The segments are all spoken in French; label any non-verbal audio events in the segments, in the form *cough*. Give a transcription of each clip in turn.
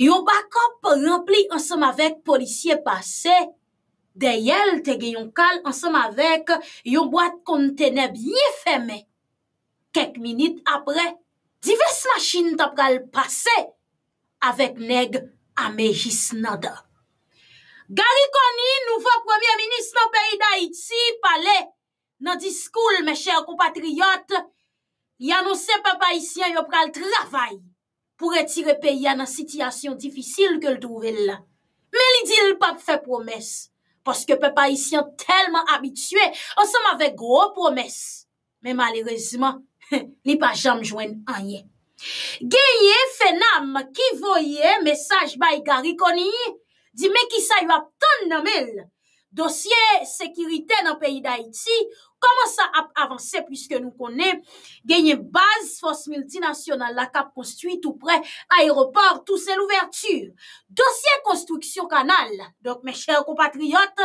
Yon bakop rempli ansem avek polisye pase, deyel tege yon kal ansem avek yon boat konteneb nye feme. Kek minute apre, divese masjine ta pral pase, avek neg ame jisnada. Garikoni, nouvo premier ministro peyda itsi, pale nan diskoul me chèr koupatriyot, yano sepe pa isyen yo pral travay. pou retire pe ya nan sityasyon difisil ke l'douvel la. Me li di l'pap fe promes, poske pe pa y si an telman abitue, an seman ve gro promes. Me malerezman, li *laughs* pa jam jwen anye. Ge ye fenam ki voye mesaj bay garikoni, di me ki say wap ton namel. Dosye sekirite nan peyi da iti, koman sa avanse pwiske nou kone, genye baz fos multinasyonal la kap konstwi tout pre, aeroport, tout se l'ouverture. Dosye konstruksyon kanal, donk men chèr kompatriyot,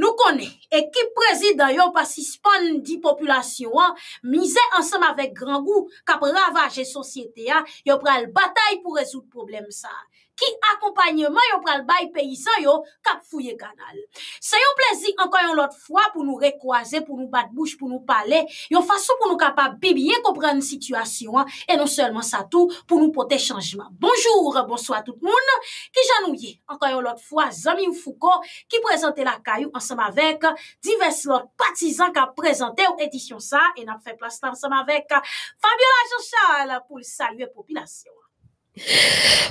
nou kone, ekip prezidanyon pasi span di populasyon, mize ansenm avek gran gou kap ravaje sosyete ya, yo pre al batay pou rezout problem sa. ki akompanyman yon pral bay peyizan yon kap fouye kanal. Se yon plezi ankayon lot fwa pou nou rekwaze, pou nou batbouche, pou nou pale, yon fason pou nou kapabibiye, kopre an sitwasyon an, e non selman sa tou pou nou pote chanjman. Bonjou, bonso a tout moun, ki janou ye ankayon lot fwa, Zamin Fouko ki prezante la kayou ansam avek divers lot patizan ka prezante ou edisyon sa en ap fe plasta ansam avek Fabiola Jonshal pou salye popinasyon.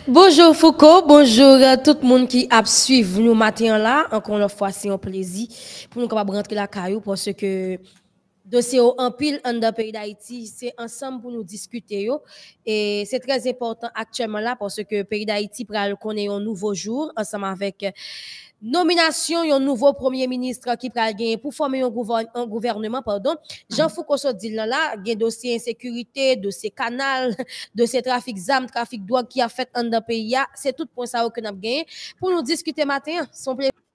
Bonjour Foucault, bonjour à tout le monde qui a suivi nous matin là. Encore une fois, c'est un plaisir pour nous capables rentrer la caillou parce que dossier en pile dans pays d'Haïti, c'est ensemble pour nous discuter. Et c'est très important actuellement là parce que le pays d'Haïti connaît un nouveau jour ensemble avec euh, nomination un nouveau premier ministre qui pral gagner pour former un gouvernement, pardon Jean Foucault dit là là gain dossier insécurité dossier canal *laughs* dossier trafic zam trafic drogue qui a fait dans pays c'est tout pour ça que nous gagné pour nous discuter matin son plaisir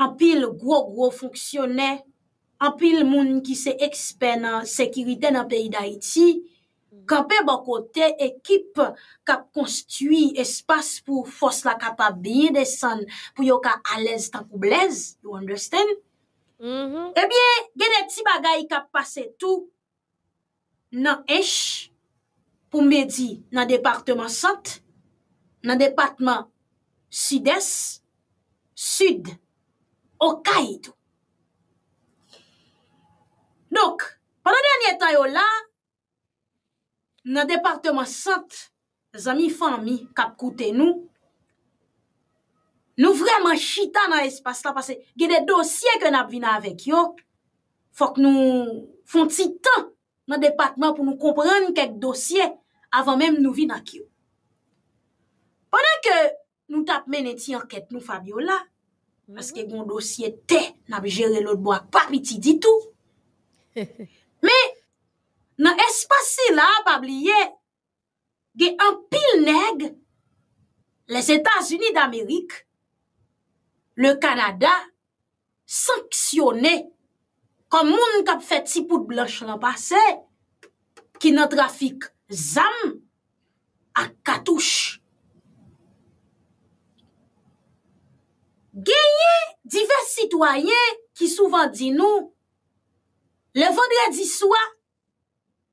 apil gwo-gwo fonksyonè, apil moun ki se eksper nan sekiritè nan peyi da iti, mm. kapè bakote ekip kap konstwi espas pou fos la kapabye de san, pou yo ka alez tan koublez, do you understand? Mm-hmm. Ebyè, genè ti bagay kap pase tou, nan esh pou medi nan departman sant, nan departman sides, sud, Okay itou. Dok, panade anye tayo la, nan departement sant, zami fanmi kap koute nou, nou vreman chita nan espas la, pase gede dosye ke nap vina avek yo, fok nou fon ti tan nan departement pou nou komprene kek dosye avan menm nou vina kyo. Panade ke nou tap men eti anket nou Fabiola, Mwen seke goun dosye te na bi jere lout bo ak papiti ditou. *laughs* Me nan espasi la, pabliye, ge an pil neg les Etats-Unis d'Amerik, le Kanada sanksyone kon moun kap fet si pout blanche nan pase ki nan trafik zam ak katouche. genye divers sitwayen ki souvan di nou, le vendredi souwa,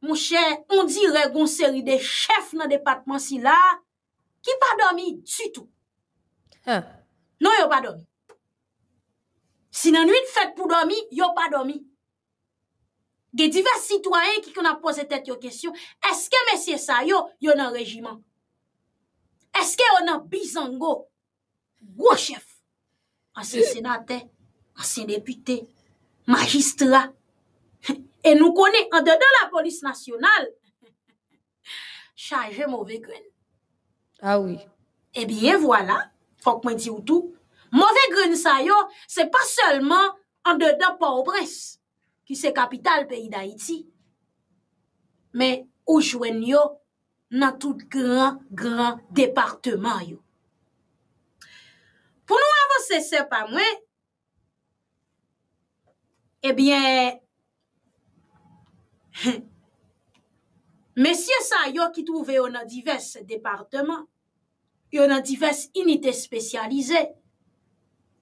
mou chè, mou di regonseri de chèf nan depatman si la, ki pa domi, tsu tou. Non yo pa domi. Si nan nwit fèt pou domi, yo pa domi. Gen divers sitwayen ki kona pose tèt yo kèsyon, eske mesye sa yo, yo nan rejiman. Eske yo nan bizango, yo chèf. ansen senate, ansen depute, magistra, e nou konen an dedan la polis nasyonal, chanje mou vekwen. A ah oui. E biye, wala, fok mwen di ou tou, mou vekwen sa yo, se pa selman an dedan pa obres, ki se kapital peyi da iti. Me ou jwen yo nan tout gran, gran departement yo. pou nou avos se se pa mwen, ebyen, *laughs* mesye sa yo ki touve yo nan divers departement, yo nan divers unité spesyalize,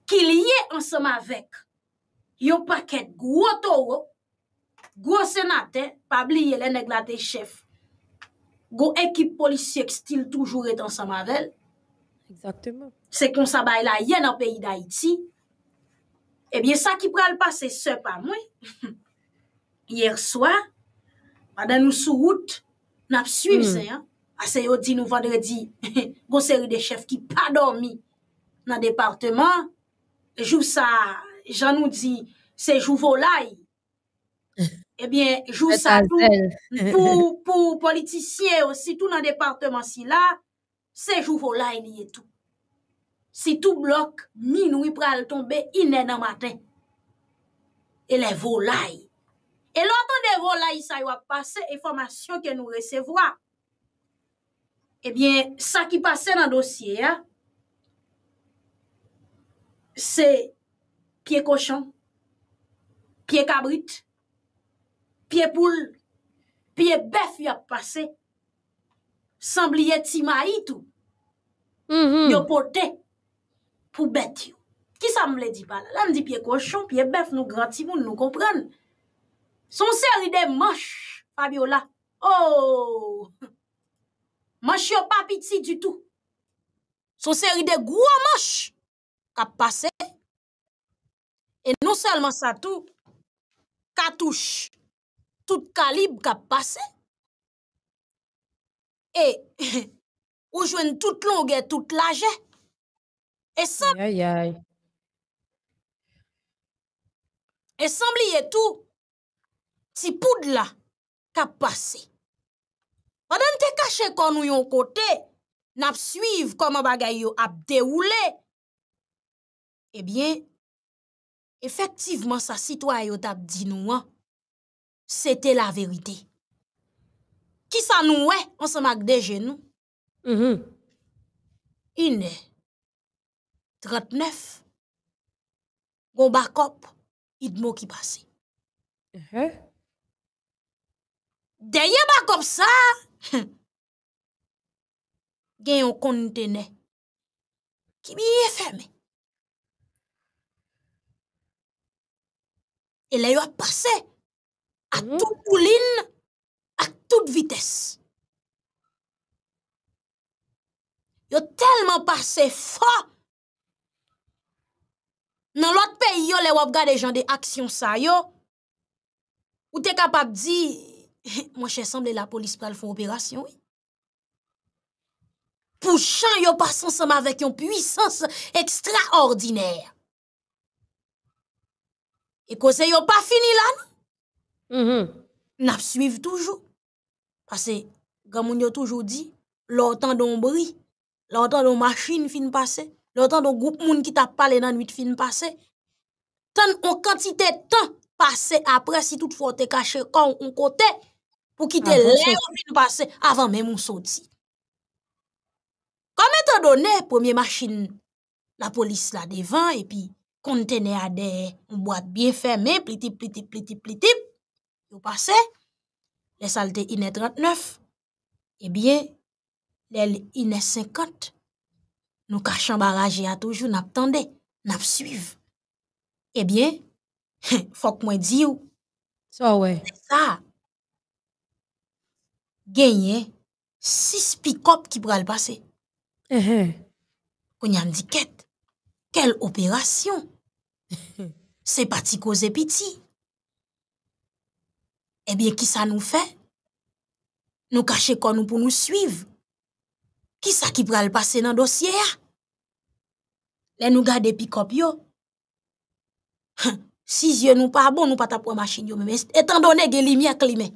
ki liye ansama vek yo paket gwo towo, gwo senate, pabliye le neglate chef, gwo ekip polisyek stil toujou et ansama vel, Se kon sabay la ye nan peyi d'Haïti Ebyen sa ki pral pa se sep a mwen *laughs* Yer swa Mada nou sou wout Nap suiv hmm. se Ase yo di nou vandredi *laughs* Gon seri de chef ki pa dormi Nan departement e Jou sa jan nou di Se jou volay *laughs* Ebyen jou sa Pou politisye Ositou nan departement si la Sejou volay niye tou. Si tou blok, minou i pral tombe, inen nan maten. E le volay. E, e loutan de volay e sa yo ap pase, e formasyon ke nou resevwa. Ebyen, sa ki pase nan dosye ya, se pie koshon, pie kabrit, pie poule, pie bef yo ap pase. Samb liye timayi tou. Mm-hmm. Yo pote pou bet yo. Ki sa mle di pa la? La mdi piye koshon, piye bef nou granti moun nou kompren. Son seri de mosh, Fabiola. Oh! Mosh yo pa piti du tou. Son seri de gwa mosh. Kap pase. E nou selman sa tou. Katouche. Tout kalib kap pase. E, *laughs* ou jwen tout long e tout laje, e san... E san liye tou, ti poud la, ka pase. Wadan te kache kon nou yon kote, nap suiv koman bagay yo ap de oule. E bien, efektivman sa sitwa yo tap di nou an, se te la verite. Ki sa nou we, on se mak deje nou. Mm-hmm. Inè, 39, gò bakop, idmò ki pase. Mm-hmm. Deye bakop sa, *laughs* gen yon kontene, ki miye fème. E le yon pase, a mm-hmm. tout koulin, ak tout vites. Yo telman pa se fa. Nan lot pe yo le wap gade jan de aksyon sa yo, ou te kapap di, mwen che semble la polis pral fon operasyon. Pouchan yo pa san seman vek yon pwisans ekstra ordiner. E ko se yo pa fini lan, mm-hmm. nap suiv toujou. Parce que, comme on toujours dit, l'autant d'un bruit, l'autant d'une machine fin passé, l'autant d'un groupe moun qui t'a parlé dans nuit fin passé, tant on quantité de temps passé après si toutefois t'es caché quand on côté pour quitter ah, l'air fin passé avant même on sorti. Comme étant donné, première machine, la police là devant et puis conteneur à des boîtes bien fermées, plitip, plitip, plitip, plitip, vous passez les salte iné 39, Eh bien, les iné 50, nous nous attendons, a suivons. faut nous suivons. faut bien, Ça, vous dise, ça. So we. Sa, six 6 qui pourraient pral uh-huh. y a une opération? C'est quelle opération. *laughs* C'est parti causer piti. Eh bien, qui ça nous fait Nous cacher comme nous pour nous suivre Qui ça qui le passer dans le dossier Les nous garder pick-up yo. Hein, si yeux nous pas bon, nous pas taper machine yo, mais étant donné que lumière climé.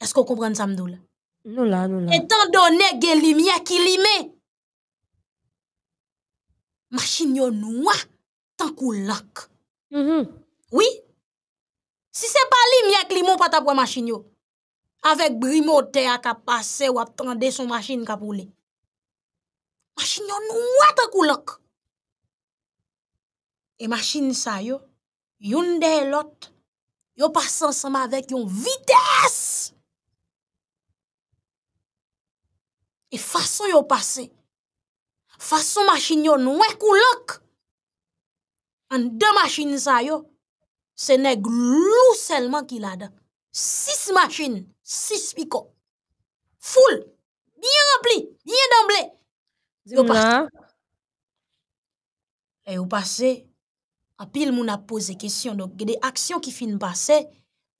Est-ce qu'on comprend ça Non Non, non, là, nous Étant donné que lumière qui limé. Machine yo wa tant qu'on lac. Mhm. Oui, Si se pa li, mi ak li moun patap wè e machin yo. Avèk brimote ak apase wè tande son machin kapoulè. Machin yo nou wè tak ou lòk. E machin sa yo, yon de lòt, yo pasan sa mè avèk yon vites. E fason yo pase, fason machin yo nou wè kou lòk, an de machin sa yo, ce n'est glou seulement qu'il a Six machines, six picots Full, bien rempli, bien d'emblée. Et au passé en pile, mon a posé question. Donc, il y a des actions qui finissent passer,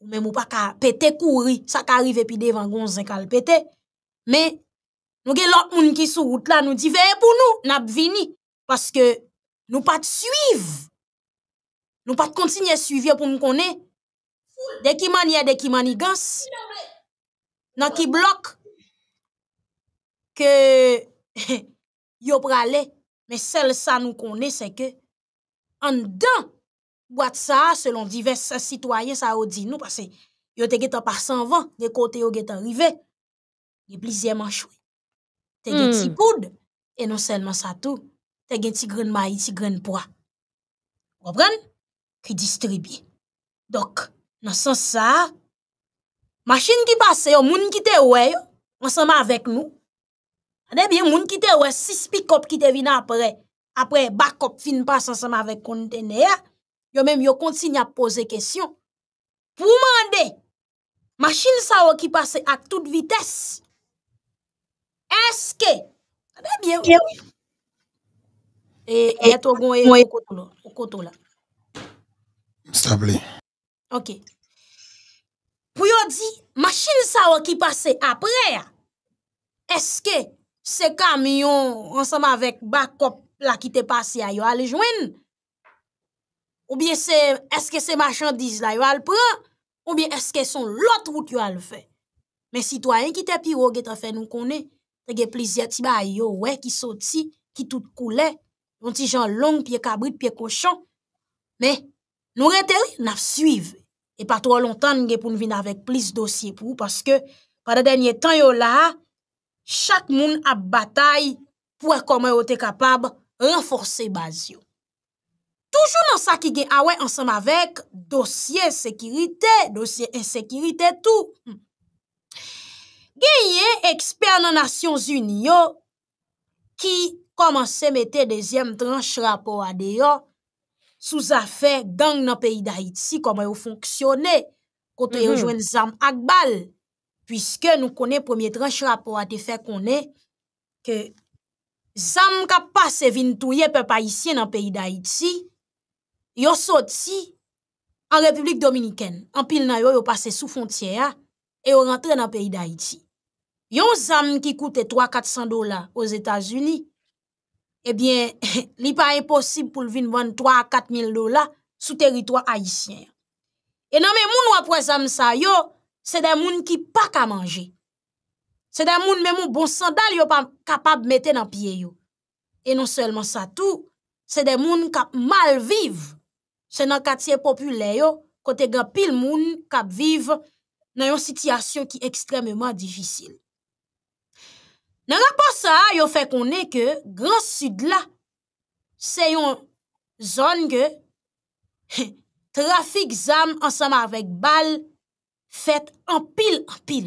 ou même ou pas ka pété courir, ça qui arrive et puis devant gonz un kal pété. Mais, nous avons l'autre monde qui sur route là, nous dit, pour nous, nous avons parce que nous pas de suivre. Nous ne pas continuer à suivre pour nous connaître. De qui manière, de qui manigance. Dans qui bloc. Que. *laughs* Yo pralé. Mais celle ça nous connaît, c'est que. En dedans. Boîte ça, selon divers citoyens, ça a dit nous. Parce que. Yo te pas vent vent De côté yo getan arrivé. a plusieurs manchoui. Te des si hmm. poud. Et non seulement ça tout. Te geti grain maï, graines de pois. Vous comprenez? qui Donc, dans ce sens, machine qui passe, les gens qui étaient ouais, ensemble avec nous, les gens qui étaient ouais, six pick-up qui étaient après, après, back-up fin passe ensemble avec conteneur, yo même yo continue à poser question, questions. Pour demander, machine ça qui passe à toute vitesse, est-ce que... bien, Et, et, et, et, et, Mstabli. Ok. Pou yo di, machin sa wak ki pase apre, eske se kamion ansama vek bakop la ki te pase a yo alijwen? Ou bien eske se machin diz la yo alpran? Ou bien eske son lot route yo alfe? Men sitwayen ki te piwo ge te fe nou kone, te ge plizye ti ba yo we ki soti, ki tout koule, yon ti jan long, piye kabrit, piye koshan. Men, Nou reteri, naf suive. E pa tro lontan, nge pou nou vina vek plis dosye pou, paske, pa da denye tan yo la, chak moun ap batay pou akome yo te kapab renforse baz yo. Toujou nan sa ki gen awen ansam avek, dosye, sekirite, dosye, ensekirite, tou. Hmm. Genye eksper nanasyon zun yo, ki komanse mette dezyem tranche rapor ade yo, sou zafè gang nan peyi d'Haïti komè yo fonksyonè kontè yo jwen zam akbal, pwiske nou konè pwemye tranche rapor atè fè konè ke zam ka pase vin touye pe pa isye nan peyi d'Haïti, yo soti an Republik Dominikèn, an pil nan yo yo pase sou fontyè ya, yo rentre nan peyi d'Haïti. Yon zam ki koute 300-400 dola os Etats-Unis, Ebyen, eh *laughs* li pa imposib pou lvin 23-4 mil do la sou teritwa Haitien. E eh nan men moun wap wazam sa yo, se den moun ki pa ka manje. Se den moun men moun bon sandal yo pa kapab mette nan piye yo. E non selman sa tou, se den moun kap mal vive. Se nan katiye popule yo, kote gapil moun kap vive nan yon sityasyon ki ekstrememan difisil. Nan rapor sa yo fe konen ke Grand Sud la se yon zon ke *laughs* trafik zam ansama vek bal fet empil, empil.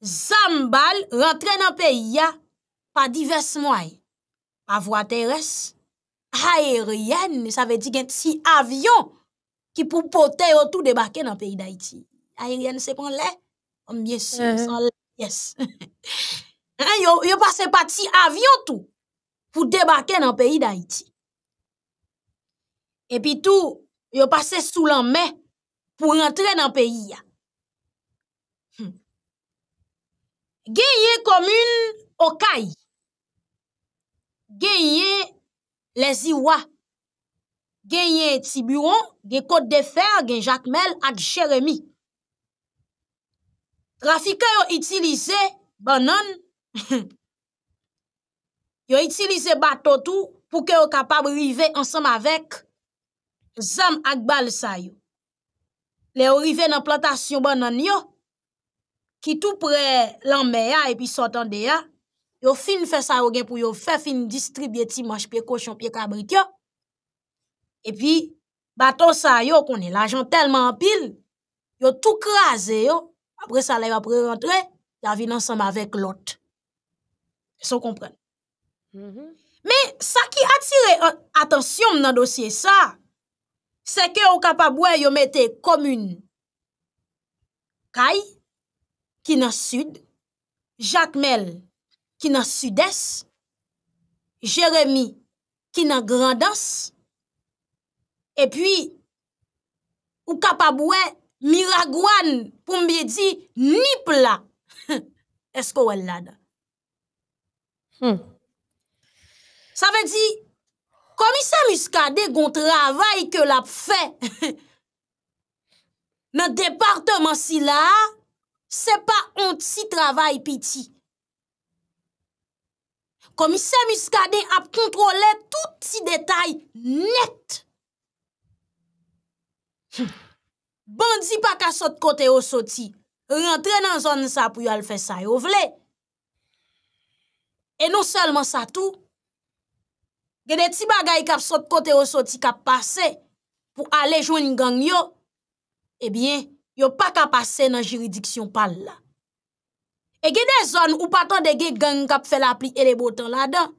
Zam bal rentre nan peyi ya pa divers mway. Pa vwa teres. Ayer yen, sa ve di gen ti avyon ki pou pote yo tou debake nan peyi da iti. Ayer yen se pon le? Om, yes, se eh. pon le. Yes, *laughs* yo pase pati avyon tou pou debake nan peyi d'Haïti. Epi tou, yo pase sou lan men pou rentre nan peyi ya. Genye komoun Okay, genye Leziwa, genye Tiburon, genye Kote de Fer, genye Jacquemelle at Jeremie. Rafike yo itilize banan, *laughs* yo itilize baton tou pou ke yo kapab rive ansam avek zam ak bal sa yo. Le yo rive nan plantasyon banan yo, ki tou pre lanbe ya epi sotan de ya, yo fin fe sa yo gen pou yo fe fin distribye ti mosh piye koshon piye kabrit yo, epi baton sa yo konen lajon telman pil, yo tou kraze yo, apre sa la yon apre rentre, yon avine ansanm avek lot. Se yon kompren. Me, sa ki atire atensyon nan dosye sa, se ke ou kapabwe yon mette komoun Kay ki nan sud, Jacques Mel ki nan sudes, Jérémy ki nan grandans, epi ou kapabwe mi ragouan pou mbiye di nip la *laughs* esko wèl lade. Hmm. Sa ve di, komise miskade goun travay ke lap fe, *laughs* nan departement si la, se pa onti travay piti. Komise miskade ap kontrole touti detay net. Hmm. Bandi pa ka sot kote yo soti, rentre nan zon sa pou yo alfe sa yo vle. E non selman sa tou, gede ti bagay kap sot kote yo soti kap pase pou ale joun yon gang yo, ebyen, eh yo pa kap pase nan jiridiksyon pal la. E gede zon ou patan de gen gang kap fe la pli ele botan la dan,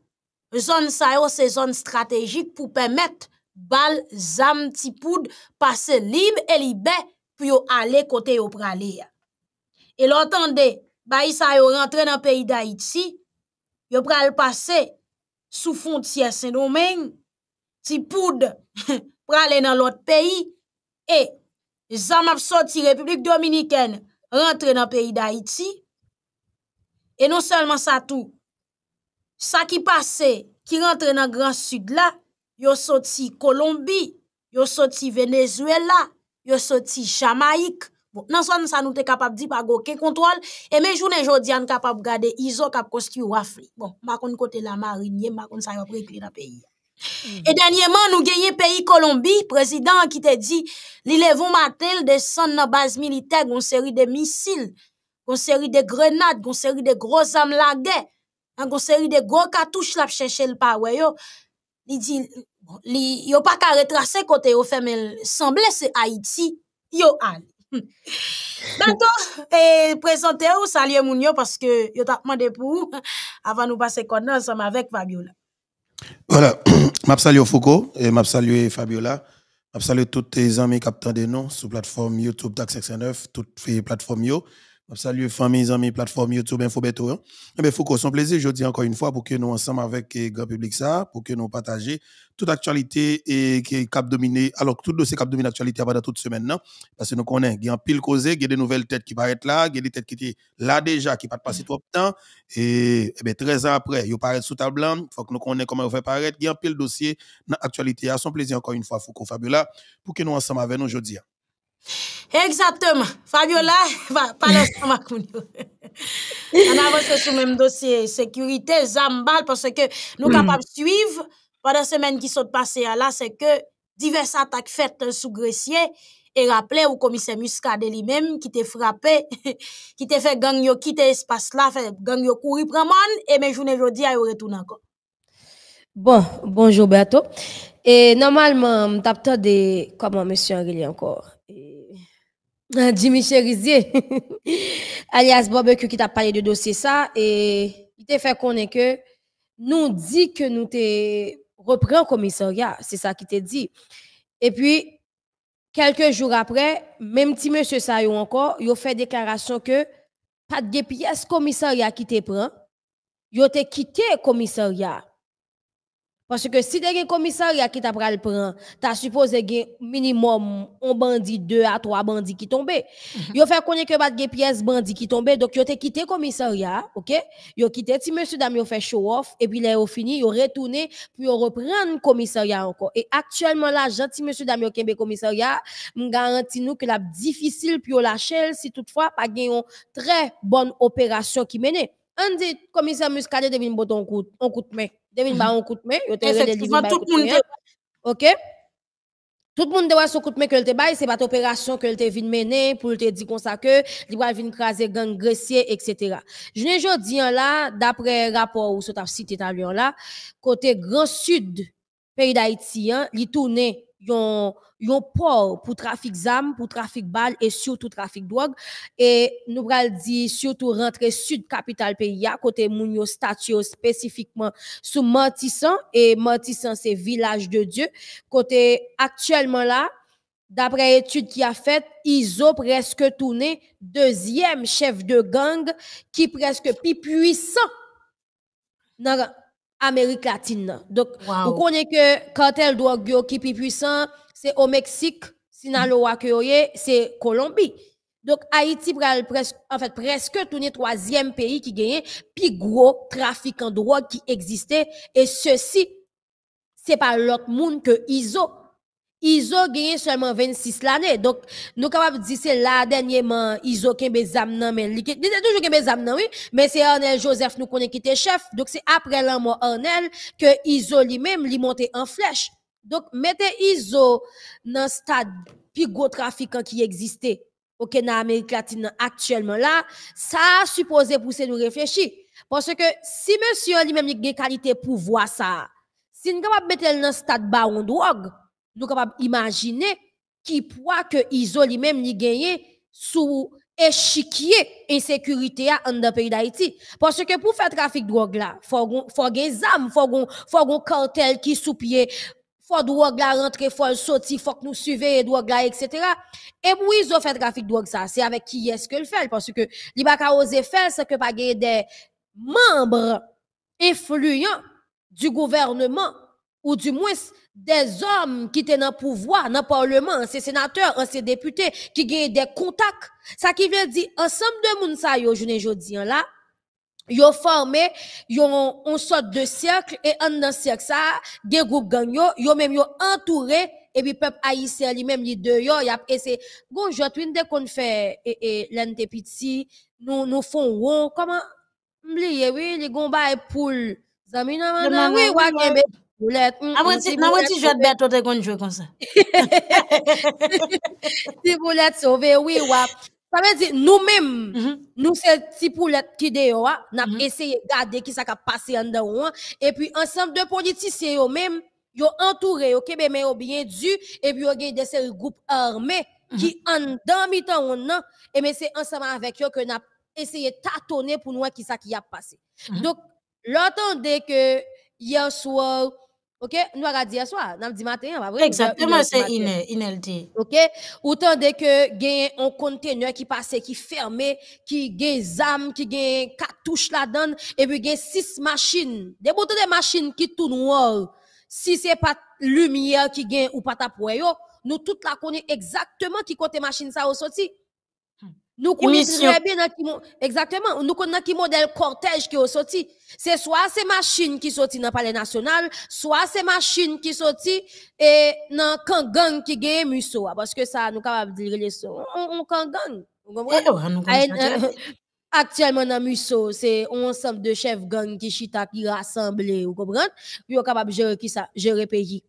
zon sa yo se zon strategik pou pemet bal zam ti poud pase libe e libe pou yo ale kote yo prale ya. E lontande, bayi sa yo rentre nan peyi da iti, yo prale pase sou fontye Saint-Domingue, ti poud *laughs* prale nan lot peyi, e zam ap soti Republik Dominikene rentre nan peyi da iti, e non selman sa tou, sa ki pase ki rentre nan Grand Sud la, yo sorti Colombie, yo sorti Venezuela, yo sorti Jamaïque. Bon, nan son sa nou te kapab di pa go ke kontrol, et men jounen jodi an kapab gade izo kap construit ou Bon, Bon, kon kote la marine, kon sa yo prekli na pays. Mm -hmm. E nous denyeman pays Colombie, qui qui te dit, li levon matel base militaire, base militaire, une seri de missiles, une seri de grenade, une seri de gros guerre, une série de gros cartouches la chèche le pa yo. Il il a li, yo pa ka retracer kote yo il semble c'est Haïti yo al. Dato, hmm. vous e, présenter ou salye moun yo, que yo demandé pour avant nous passer connait sommes avec Fabiola. Voilà, *clears throat* map salye Foucault, et map saluer Fabiola, map amis qui te amis qui de sur la plateforme YouTube Tak 9, toutes les plateformes « yo, Salut famille, amis, plateforme YouTube, info Hein? Eh bien, Foucault, son plaisir, je dis encore une fois, pour que nous ensemble avec le eh, grand public ça, pour que nous partagions toute actualité et eh, qui est cap Alors, tout dossier cap dominé actualité pendant toute semaine, non? Parce que nous connaissons, il y a un pile causé, il y a des nouvelles têtes qui paraissent là, il y a des têtes qui étaient là déjà, qui pas passer mm. trop de temps. Et, 13 eh ben, ans après, ils paraissent sous table, il hein. faut que nous connaissions comment ils fait paraître. Il y a un pile dossier dans l'actualité. À son plaisir, encore une fois, Foucault Fabula, pour que nous ensemble avec nous, je dis. Hein. Exactement. Fabiola, parlez *laughs* ensemble avec nous. On avance sur le même dossier, sécurité, Zambal, parce que nous sommes capables de suivre pendant la semaine qui sont passée. là, c'est que diverses attaques faites sous gressier et rappelé au commissaire Muscadet lui-même qui t'a frappé, *laughs* qui t'a fait gang yo quitter espace là, fait gang yo courir prendre et mes journées aujourd'hui a retourne encore. Bon, bonjour Berto. Et normalement, m'tap de comment monsieur Henri encore. Jimmy *laughs* Cherizier, *laughs* alias Barbecue qui t'a parlé de dossier ça, et il t'a fait connaître que nous dit que nous te reprenons au commissariat, c'est ça qui t'a dit. Et puis, quelques jours après, même si monsieur ça encore, il fait déclaration que pas de pièces commissariat qui te prend, il a quitté commissariat. Parce que si des as un commissariat qui t'a le tu as supposé minimum un bandit, deux à trois bandits qui Ils ont mhm. fait connaître que pas des pièces bandits qui tombaient, Donc, ils ont quitté commissariat, ok? ont quitté Si monsieur Damien ont fait show off. Et puis, là, a fini, yo retourné, puis repris reprendre commissariat encore. Et actuellement, là, gentil monsieur dame, quitté le commissariat, m'garantis nous que la difficile, puis la chaîne, si toutefois, pas une très bonne opération qui menait. On dit, commissaire Muscadet, devine bon ton coup, de main. Devine mhm. bah, coup de main. tout le monde. OK? Tout le monde doit se couper main que le débat, c'est pas opération que le te mener pour te dire comme ça que, il va venir craser gang grecier, etc. Je ne jodi hein, là, d'après rapport ou sot cité tout là, côté Grand Sud, pays d'Haïti, hein, il tourne yon yon port pour trafic d'armes, pour trafic balles et surtout trafic drogue. Et nous allons dit surtout rentrer sud capitale pays côté Mounyo statue spécifiquement sous Matissan. et Matissan, c'est village de Dieu côté actuellement là D'après étude qui a faite, ont presque tourné deuxième chef de gang qui presque plus puissant Amérique latine. Donc, on vous connaissez que cartel drogue qui est puissant, c'est au Mexique, Sinaloa, que c'est Colombie. Donc, Haïti presque, en fait, presque les troisième pays qui gagne plus gros trafic en drogue qui existait. Et ceci, c'est pas l'autre monde que ISO. Iso gagné seulement 26 l'année. Donc, nous capables de dire c'est là dernièrement Iso kembe zam nan mais Il a toujours kembe zam nan, oui, mais c'est Arnel Joseph nous connaît qui était chef. Donc, c'est après la mort Arnel que Iso lui-même lui monté en flèche. Donc, mettez Izo dans le stade plus gros trafiquant qui existait au Canada, Amérique latine actuellement là, ça supposé pousser nous réfléchir. Parce que si monsieur lui-même il a qualité pour voir ça, si nous capable mettre dans le stade baron drogue, nous capables imaginer qui pourrait que Iso lui-même ni gagné sous échiquier insécurité en dans pays d'Haïti parce que pour faire trafic de drogue là faut faut des armes faut faut cartel qui sous pied faut drogue là rentrer, faut sortir, faut que nous suivons drogue là, etc. Et pour ils ont fait trafic drogue ça, c'est avec qui est-ce que le fait? Parce que n'ont pas osé faire c'est que pas des membres influents du gouvernement ou du moins des hommes qui étaient dans le pouvoir, dans le parlement, ces sénateurs, anciens députés, qui ont des contacts. Ça qui veut dire, ensemble de monde ça, yo, je hein, là, ont formé, yo on sorte de cercle, et en dans cercle ça, des groupes ils ont même yo entouré, et puis peuple haïtien lui-même, les deux, ils y a essayé, bon, de qu'on fait, et, et, nous, nous font, comment, oui, les gombas et poules, oui, oui, eh, Boulette. Mm, mm, non, si je vais mettre tout le monde jouer comme ça. Si vous boulette sauvé, oui, oui. Ça veut dire, nous-mêmes, mhm. nous, ces petit poulet qui déo, n'a mhm. essayé de garder qui ça a passé en dehors, et puis, ensemble de politiciens, yo même, yo entouré, ok, mais au bien du et puis, yo a des groupes armés, qui mhm. en dedans, mi-temps, et mais c'est ensemble avec eux que n'a essayé de tâtonner pour nous qui ça qui a passé. donc -hmm. Donc, l'entendez que, hier soir, Ok, nous avons dit hier soir, nous avons dit matin, pas vrai? Exactement, c'est iné, Inel Ok, autant de que gagne un conteneur qui passe, qui fermé, qui gagne zam, qui gagne touches là-dedans, et puis gagne six machines, des boutons de machines qui tournent, si c'est pas lumière qui gagne ou pas ta nous toutes la connaissons exactement qui côté machine ça au sorti. Nous connaissons très bien dans qui, exactement, nous connaissons qui modèle cortège qui est sorti. C'est soit ces machines qui sorties dans le palais national, soit ces machines qui sont et dans gang qui gagne musso ah, parce que ça nous capables de dire on, on gang, eh *laughs* Actuellement dans Musso, c'est un ensemble de chefs gang qui chita qui rassemblés, vous comprenez? êtes capables de gérer le pays.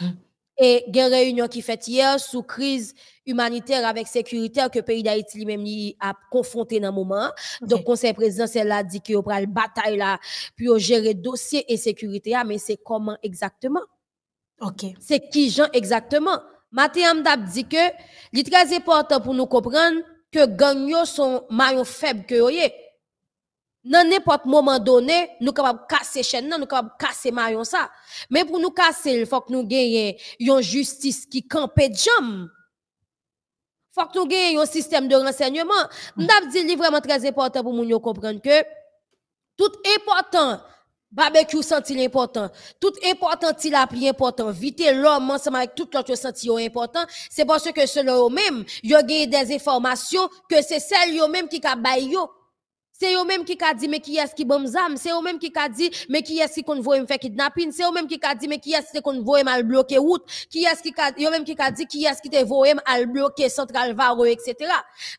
Hmm. Et il y a une réunion qui fait hier sous crise humanitaire avec sécurité que le pays d'Haïti même a confronté dans le moment. Donc, le conseil présidentiel a dit qu'il y aura une bataille pour gérer gérer dossier et sécurité, ah, mais c'est comment exactement? OK. C'est qui, Jean, exactement? Matéam M'Dab dit que, c'est très important pour nous comprendre que les gagnants sont maillons faibles que vous dans n'importe moment donné, nous capables casser chaîne, nous capables casser maillon ça. Mais pour nous casser, il faut que nous gagnions une justice qui campe de Il faut que nous gagnions un système de renseignement. Nous avons dit vraiment très important pour nous comprendre que tout important Barbecue senti l'important. Tout important, il a pris important. Vite l'homme ensemble avec tout l'autre senti important. C'est parce que selon eux-mêmes, ils ont des informations que c'est celles eux-mêmes qui ont c'est eux-mêmes qui ont dit, mais qui est-ce qui bombe zam? C'est eux-mêmes qui ont dit, mais qui est-ce qui voit me faire kidnapping? C'est eux-mêmes qui ont dit, mais qui est-ce qui voit mal bloquer route? Qui est-ce qui eux même qui dit, qui est-ce qui te voit mal bloquer central varo, etc.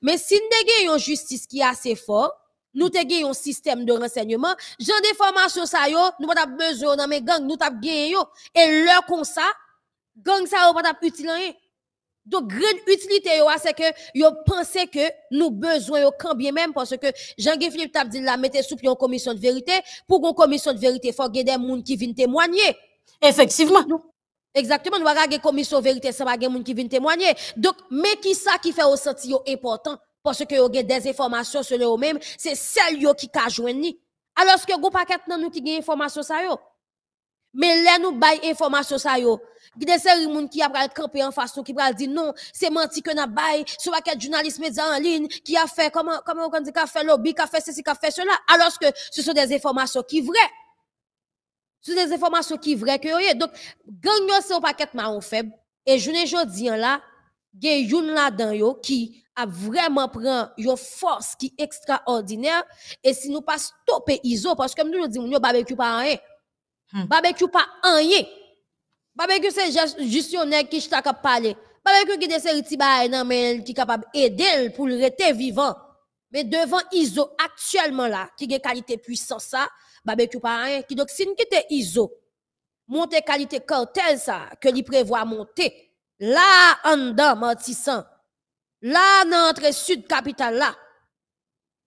Mais si nous avons une justice qui est assez fort, nous avons un système de renseignement, J'en des formations ça yo, nous pas besoin dans mes gangs, nous avons gagné Et leur comme ça, gang ça pas utile donc, grande utilité, hein, c'est que yo pensez que nous besoin yo quand bien même parce que Jean-Guy t'a dit la mettez sous une commission de vérité pour une commission de vérité faut des gens qui viennent témoigner. Effectivement. Exactement, nous avons une commission de vérité ça pas des gens qui viennent témoigner. Donc, mais qui ça qui fait au sentir important parce que yo des informations sur eux-mêmes, c'est celle qui ka joué. Alors que pas paquet nous qui gagne informations ça yo. Mais là, nous bail information ça yo. Il y a des gens qui ont campé en face, qui ont dit non, c'est menti que nous bail, sur paquet journaliste média en ligne, qui a fait, comment, comment on dit, qu'a a fait lobby, qui a fait ceci, qui a fait cela, alors que ce sont des informations qui vraies. Ce sont des informations qui vraies que yo Donc, gang c'est un paquet marron faible. Et je ne jodi là, gen youn là dan yo qui a vraiment pris une force qui extraordinaire. Et si nous pas stopper ISO, parce que nous disons, nous barbecue pas rien. Hmm. Barbecue pas rien. Barbecue c'est gestionnaire qui t'a parler. Barbecue qui des séries mais qui capable aider pour rester vivant. Mais devant ISO actuellement là qui est qualité puissance ça, barbecue pas rien qui donc si était ISO monter qualité cartel ça que li prévoit monter là en dedans Là dans sud capitale là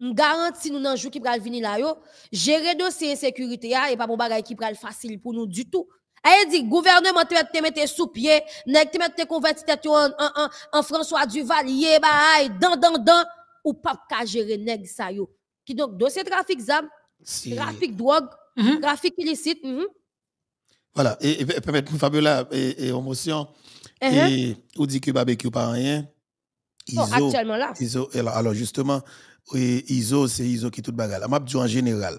je garantis nous dans jour qui pral venir là yo, gérer dossier sécurité ah, et pas bon bagay qui pral facile pour nous du tout. Elle ah, dit gouvernement te mette sous pied, tu te mette converti tête en, en, en, François Duvalier baï ah, dans dan dan ou pas ka gérer nèg ça yo. Qui donc dossier trafic zam, trafic drogue, mhm. trafic illicite. Mhm. Voilà, et, permettez-nous Fabiola et, émotion et on uh-huh. dit que barbecue pas rien. Oh, Iso, actuellement là. alors justement, et ISO, c'est ISO qui tout bagarre. Je dis en général,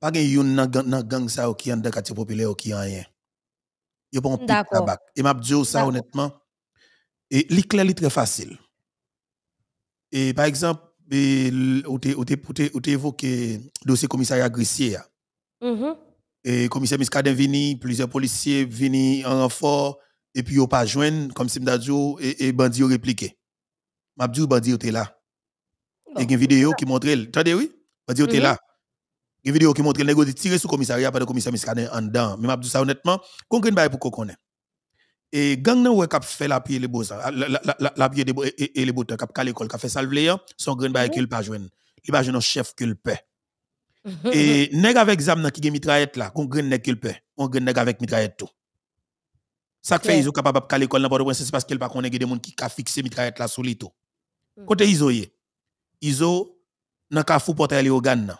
pas de yon nan gang ça qui est dans quartier populaire qui en rien. a pas un pic tabac. Et m'a dit ça honnêtement, et l'éclair est très facile. Et par exemple, ou te évoqué dossier commissariat Grissier. Mm Et commissaire Miscadin vini, plusieurs policiers vini en renfort, et puis yon pas joindre, comme si m'a dit, et, bandi bandit répliqué. M'a dit, bandit était là. Il y a une vidéo qui montre, attendez, oui, on dit, t'es là. Mm-hmm. Il y a une vidéo qui montre, négocie tirer sous commissariat, pas le commissaire Miskane en dedans. Mais m'a dit ça honnêtement, concret, pas pour qu'on Et gang nan wè kap fait la pied les beaux la, pied et, les beaux cap calé école kap fait salvé son grand bail mm-hmm. qu'il pas joindre il pas joindre chef qu'il paie mm-hmm. et nèg avec zam nan qui mitraillette là qu'on grand nèg qu'il paie on grand nèg avec mitraillette tout ça fait ils sont capables kalé kol n'importe où c'est parce qu'il pas connaît des monde qui ka fixer mitraillette là sous lito côté isoyé iso nan kafou portail les organes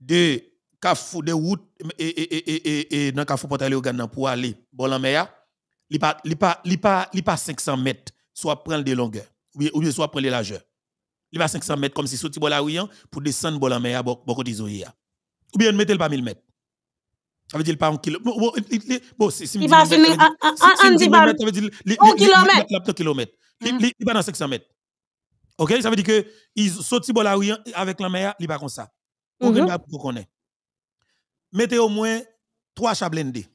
de kafou de route et et et et nan kafou portail pour aller bon la mer li pa li pa li pa li 500 mètres soit prendre de longueur ou bien soit prendre de largeur li part 500 mètres comme si sorti bon la pour descendre bon la mer zo ya ou bien mettez le pas 1000 mètres ça veut dire pas un kilo. Bon, va si si On dit, ça veut dire un kilomètre. Il va dans 500 mètres. OK, ça veut dire que ils sortent bon la avec la mer, sont pas comme ça. Mhm. On pour Mettez au moins trois chablendés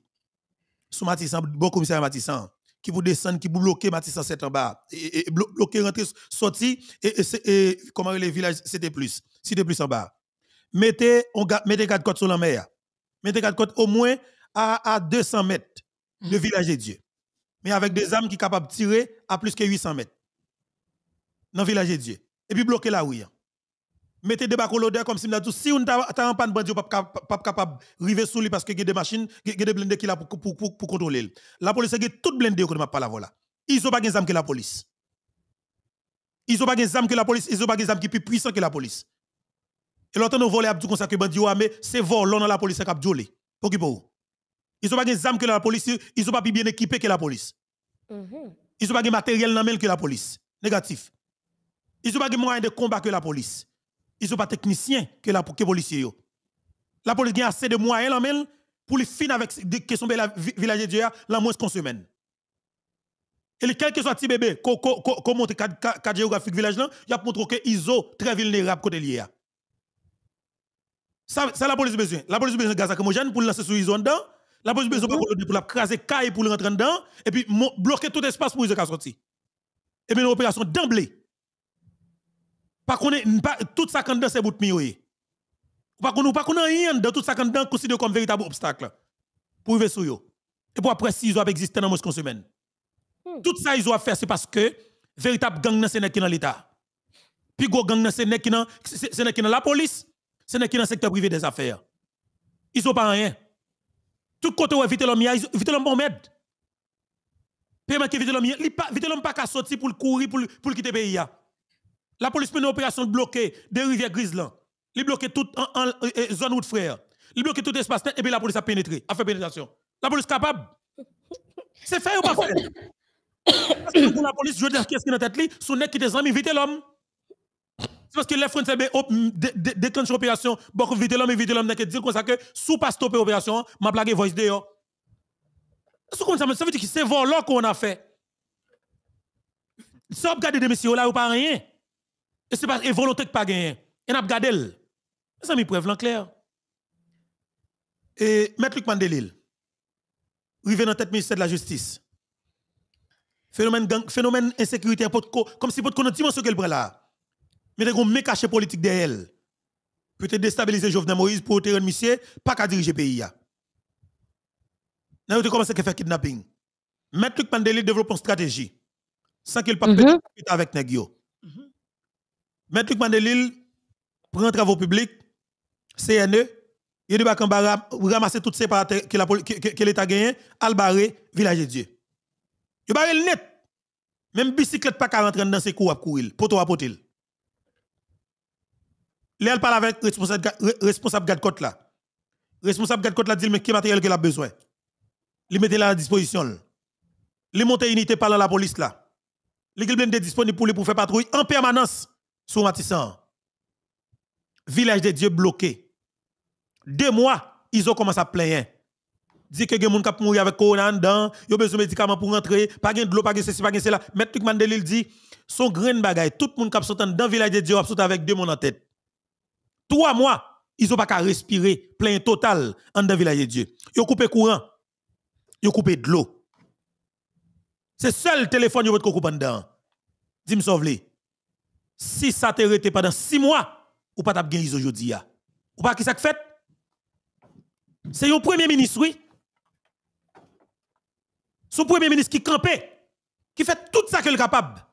Sous Matissan, bon commissaire Matissan, qui vous descendre, qui vous bloquer Matissan 7 en bas, et, et bloquer rentrer sorti et, comment les villages c'était plus, c'était plus en bas. Mettez mettez quatre côtes sur la mer. Mettez quatre côtes au moins à, à 200 mètres de mhm. village de Dieu. Mais avec des âmes qui sont capables de tirer à plus que 800 mètres dans le village de Dieu. Et puis bloquer la rue. Hein. Mettez des bacs l'odeur comme si on avez si on t'a bandit, pas capable river sous lui parce que y a des machines, il y a des blindés qui là pour, contrôler. La police, a tout blindé qu'on ne pas la voilà. Ils n'ont pas des armes que la police. Ils ont pas des armes que la police, ils n'ont pas des armes qui sont plus puissants que la police. Et l'autre, nous volons du comme ça que bandit, mais c'est volant dans la police qui a violé. Pour qui Ils n'ont pas des armes que la police, ils ont pas plus bien équipés que la police. Mhm. Ils ont pas de matériel dans que la police. Négatif. Ils n'ont pas de moyens de combat que la police. Ils n'ont pas techniciens que la que policiers. La police a assez de moyens pour les finir avec des questions de la village de Dieu, la moins qu'on semaine. Et quel que soit petit bébé, comment monte cadre géographique village là, il a montré que ISO très vulnérable côté lié. Ça, ça la police besoin. La police besoin de gaz lacrymogène pour lancer sur ISO dedans. La police besoin mm-hmm. pour la craser caille pour rentrer dedans et puis bloquer tout espace pour ISO sortir. Et bien une opération d'emblée. Pas tout ça quand c'est bout de Pas qu'on pas rien de tout ça quand dans considéré comme véritable obstacle pour vivre sur yo. Et pour après si ils ont existé dans moins qu'une semaine. Hmm. Tout ça ils ont faire. c'est parce que véritable gang c'est qui dans l'état. Puis gros gang c'est qui dans c'est qui dans la police, c'est qui dans le secteur privé des affaires. Ils ont pas rien. Tout côté où vite l'homme, vite l'homme bon m'aide. Puis vite l'homme, vite l'homme pas qu'à sortir pour courir pour pour quitter le pays la police mène une opération de bloquer des rivières grises là. bloque toute eh, eh, zone route frère. Ils bloque tout espace et puis la police a pénétré, a fait pénétration. La police capable. C'est fait ou pas fait? Pour la police, je veux dire, qu'est-ce qui est dans tête li? Son nez qui des amis, vite l'homme. C'est parce que les Français déclenchent l'opération, beaucoup vite l'homme, vite l'homme, qui dit comme ça que sous pas stopper l'opération, m'a voix voice dehors. C'est comme ça, ça veut dire que c'est volant qu'on a fait. Sauf garder regarde des messieurs là, ou pas rien. Et c'est pas qu'ils volonté qui pas gagné. Et n'a pas gardé. Mes amis preuve clair. Et Maître Luc Mandelil, rivé dans tête ministère de la justice. Phénomène gang, phénomène insécurité comme si votre connaît dimension qu'elle prend là. Mais des mec caché politique derrière elle. Peut-être déstabiliser Jovenel Moïse pour terrain monsieur pas qu'à diriger pays Nous avons commencé à faire kidnapping. Maître Luc Mandelil développe une stratégie sans qu'il pas mm avec Negio. Maître Mandelil prend travaux publics, CNE, il dit qu'on va ramasser toutes ces parts que l'État gagné, Albaré, Village de Dieu. Il barre le net. Même bicyclette pas qu'à rentrer dans ces cours à courir, poto à potil. Là, elle parle avec responsable garde côte là. Responsable garde côte là dit mais quel matériel qu'il a besoin. Il mettez là à disposition. Il monte unité par la police là. L'équipe est disponible pour pour faire patrouille en permanence sous Matissan. Village de Dieu bloqué. Deux mois, ils ont commencé à plaindre. Dit que les gens qui mourir avec corona dedans, ils ont besoin de médicaments pour rentrer, pas de l'eau, pas de ceci, pas de cela. Maître Mandel dit son grain de bagaille, tout le monde qui sont dans le village de Dieu, sont avec deux monde en tête. Trois mois, ils n'ont pas qu'à respirer plein total dans le village de Dieu. Ils ont coupé courant. Ils ont coupé de l'eau. C'est seul téléphone qu'ils ont coupé dedans. Dis-moi, sauve-les si ça te arrêté pendant six mois, ou pas t'a guéri aujourd'hui. Ou pas qui ça fait? C'est le premier ministre, oui. Son premier ministre qui campe, qui fait tout ce qu'il est capable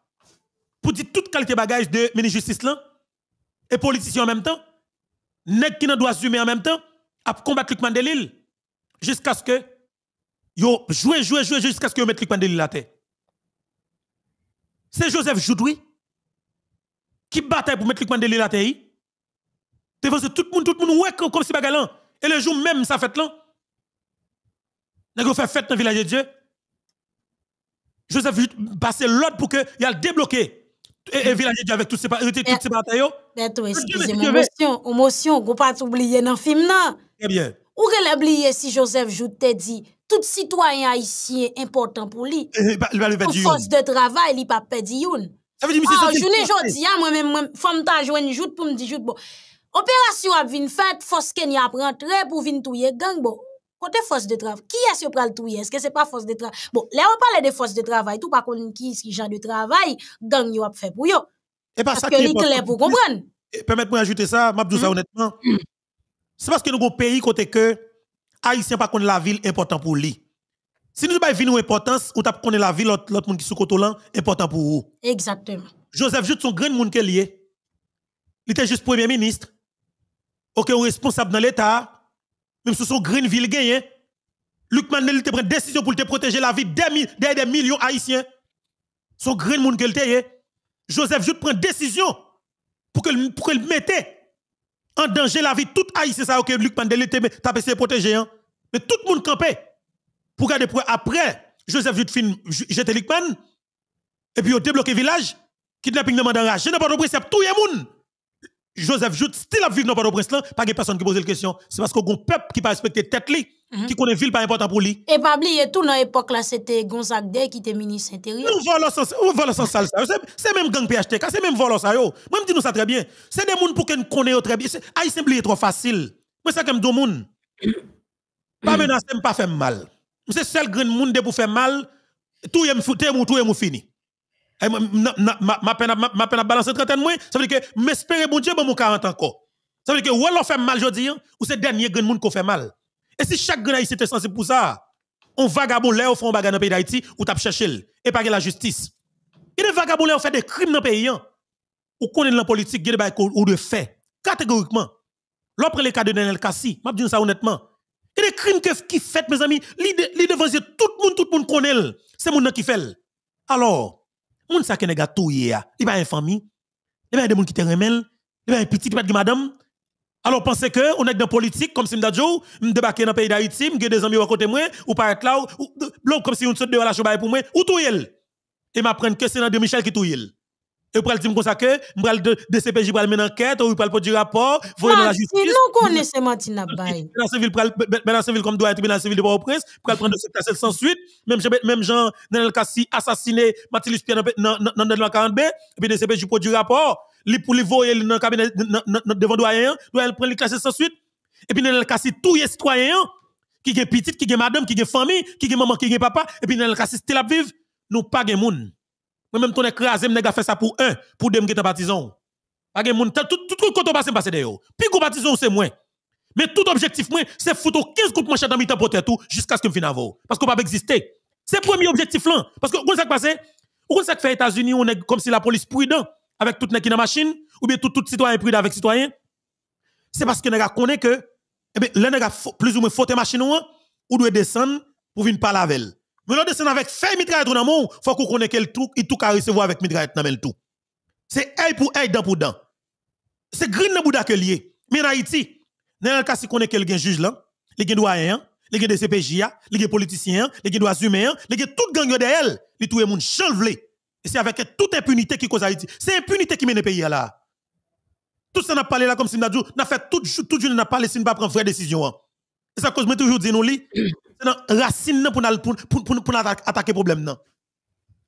pour dire toute qualité bagage de ministre justice là, et politicien en même temps, Nek qui ne doit assumer en même temps, à combattre de Mandelil, jusqu'à ce que yo jouer, jouer, jouer, jusqu'à ce que le mette de Mandelil à terre. C'est Joseph Joudoui qui bataille pour mettre Luc Mandela la terre. Devant tout le monde, tout le monde, ouais, comme si bagalan. Et le jour même, ça fait là. Nous fait fête dans le village de Dieu. Joseph passe l'ordre pour qu'il y a le Et, et village de Dieu avec toutes ces, Mais eh, batailles. Eh, excusez-moi. Émotion, émotion, vous pas oublier dans le film là. Très bien. Ou qu'elle oublié si Joseph joue a dit, tout citoyen haïtien important pour lui. Eh, bah, il Force de travail, il pas perdu une. Ça veut dire, monsieur, c'est ah, hein, moi-même, femme ta jouen jout pour me dire jout bon. Opération a été faite, force Kenya a rentré pour venir touyer gang bon. Côté force de travail, qui est-ce qui le touyer? Est-ce que ce n'est pas force de travail? Bon, là on parle de force de travail, tout par contre, qui est genre de travail gang yo a fait pour yo. Et eh ben, pas que est clair pour comprendre. Eh, permettez-moi d'ajouter ça, m'abdou ça mm. honnêtement. C'est parce que nous avons un pays côté que haïtien pas contre, la ville importante pour lui. Si nous avons une importance, ou t'as la vie, l'autre monde qui sous côté important pour vous. Exactement. Joseph Jout, son grand monde qui est. Il était juste premier ministre. Ok, responsable dans l'État. Même si son grand ville gagne. Hein. Luc Mandel, il pris une décision pour te protéger la vie des, des millions haïtiens. Son grand monde qui était. Hein. Joseph Jout prend une décision pour qu'il pour mette en danger la vie tout haïtien. Ça, ok, Luc Mandel, il a essayé de protéger. Hein? Mais tout le monde campait. Pour garder après, Joseph Jutfin jeté Likman, et puis il débloqué village, kidnapping de mandat. je n'ai pas de prince, tout le monde. Joseph Jout, still vivre pas de prince pas de personne qui pose la question. C'est parce qu'on a un peuple qui pas respecté tête li, mhm. qui connaît ville pas important pour lui. Et pas oublier tout dans l'époque là, c'était Gonzague Day qui était ministre intérieur. Nous volons ça. C'est même gang PHTK, c'est même volant ça yo. Moi, dis nous ça très bien. C'est des gens pour qu'on connaît très bien. Haïtien est ah, trop facile. Moi, ça comme deux monde. Pas mhm. menacer, pas faire mal c'est seul grand monde pour faire mal, tout est mou, tout est fini. Ma peine balancé balancer ans moins, ça veut dire que m'espérer mon Dieu, bon mon 40 encore. Ça veut dire que ou alors fait mal, aujourd'hui ou c'est dernier grand monde ko fait mal. Et si chaque grand ici était sensible pour ça, on vagabond là, on bagarre dans le pays d'Haïti, ou t'as cherché, et pas la justice. Il y a des vagabonds fait des crimes dans le pays. Ou connaît la politique, ou de fait. Catégoriquement. L'opre le cas de Daniel Kassi, vous dire ça honnêtement. Et les crimes qui fait, mes amis, les devant tout le monde, tout le monde connaît. C'est mon qui fait. Alors, mon sa kene tout yé. Ah. il pas une famille, il y a des gens qui te remel, il y a un petit, qui pas dit madame. Alors pensez que on est dans la politique comme si m'dadjo, m'débarquer dans le pays d'Haïti, m'gè des amis à côté moi, ou pas être là, ou comme si on saute de la choubaye pour moi, ou tout yel. Et m'apprendre que c'est dans de Michel qui tout et pour le dire comme ça que, pour le DCPJ pour mener enquête, ou pour le produire rapport, faut dans la justice. Nous connaissons Martina Baye. Dans civil pour dans civil comme doit être dans civil de Port-au-Prince, pour prendre dossier classé sans suite, même même Jean Daniel Cassi assassiné Mathilde Pierre dans dans 40B, et puis DCPJ produit rapport, li pour le voyer dans cabinet devant doyen, doit prendre le classé sans suite. Et puis Daniel Cassi tous les citoyens qui est petite, qui est madame, qui est famille, qui est maman, qui est papa, et puis Daniel Cassi c'est la vivre, nous pas de monde. Moi même ton écrasé, on a fait ça pour un, pour deux m'gète partisan. Pas gen moun tout tout côté passé passé d'ailleurs. Puis gros partisan c'est moins. Mais tout objectif moi, c'est foutre 15 coups manche dans mi-temps pour tout jusqu'à ce que me finisse avant parce qu'on pas exister. C'est premier objectif là parce que qu'est-ce qui passé Ou ça fait États-Unis, on est comme si la police prudent avec tout nèg qui dans machine ou bien tout tout citoyen prudent avec citoyen. C'est parce que nèg a connaît que eh ben, le nèg plus ou moins faute machine ou doit descendre pour venir parler avec elle. Mais l'autre descendons avec fait mitraille dans mon, faut qu'on connaisse quel truc il tout qu'à recevoir avec mitraillette dans tout. C'est œil pour œil, dent pour dent. C'est green dans bouda que lié. Mais en Haïti, dans le cas si qu'on est quelqu'un juge là, les gens doyens, les gens de CPJ, les gens politiciens, les gens droits humains, les gens tout gang de elle, les tout le monde chanvlé. Et c'est avec toute impunité qui cause Haïti. C'est impunité qui mène le pays là. Tout ça n'a parlé là comme si n'a dit, n'a fait tout tout n'a parlé si n'a pas prendre vraie décision. Hein. Et ça cause moi toujours dit nous li, c'est dans racine pour pour pour pour, pour attaquer problème non.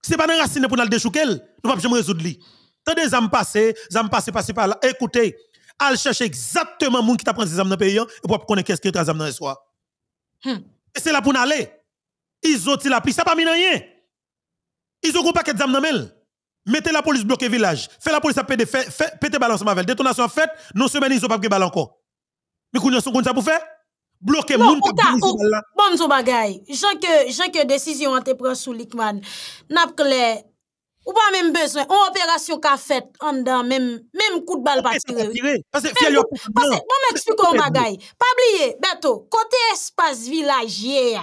C'est pas dans racine pour nous déchouquer, nous pas jamais résoudre li. les âmes passées les passées passer par là. Écoutez, allez chercher exactement moun qui t'a pris âmes dans pays hein, et pour connaître qu'est-ce qui t'a dans le soir. Hmm. Et c'est là pour aller. Ils ont la piste, ça pas mis rien. Ils ont un paquet de dans mel. Mettez la police bloquer village. Fais la police à péter, péter balance avec. Détonation faite, non semaine ils ont pas que balle encore. Mais qu'on a son compte ça pour faire? bloquer moun ka là. Bon son bagay, Jean que Jean que décision an te prend sous Likman. N'a clair ou pas même besoin, On opération qu'a faite en dedans même même coup de balle pas tiré. Parce que fiel Parce bon m'explique un bagay. Pas oublier Beto, côté espace villagier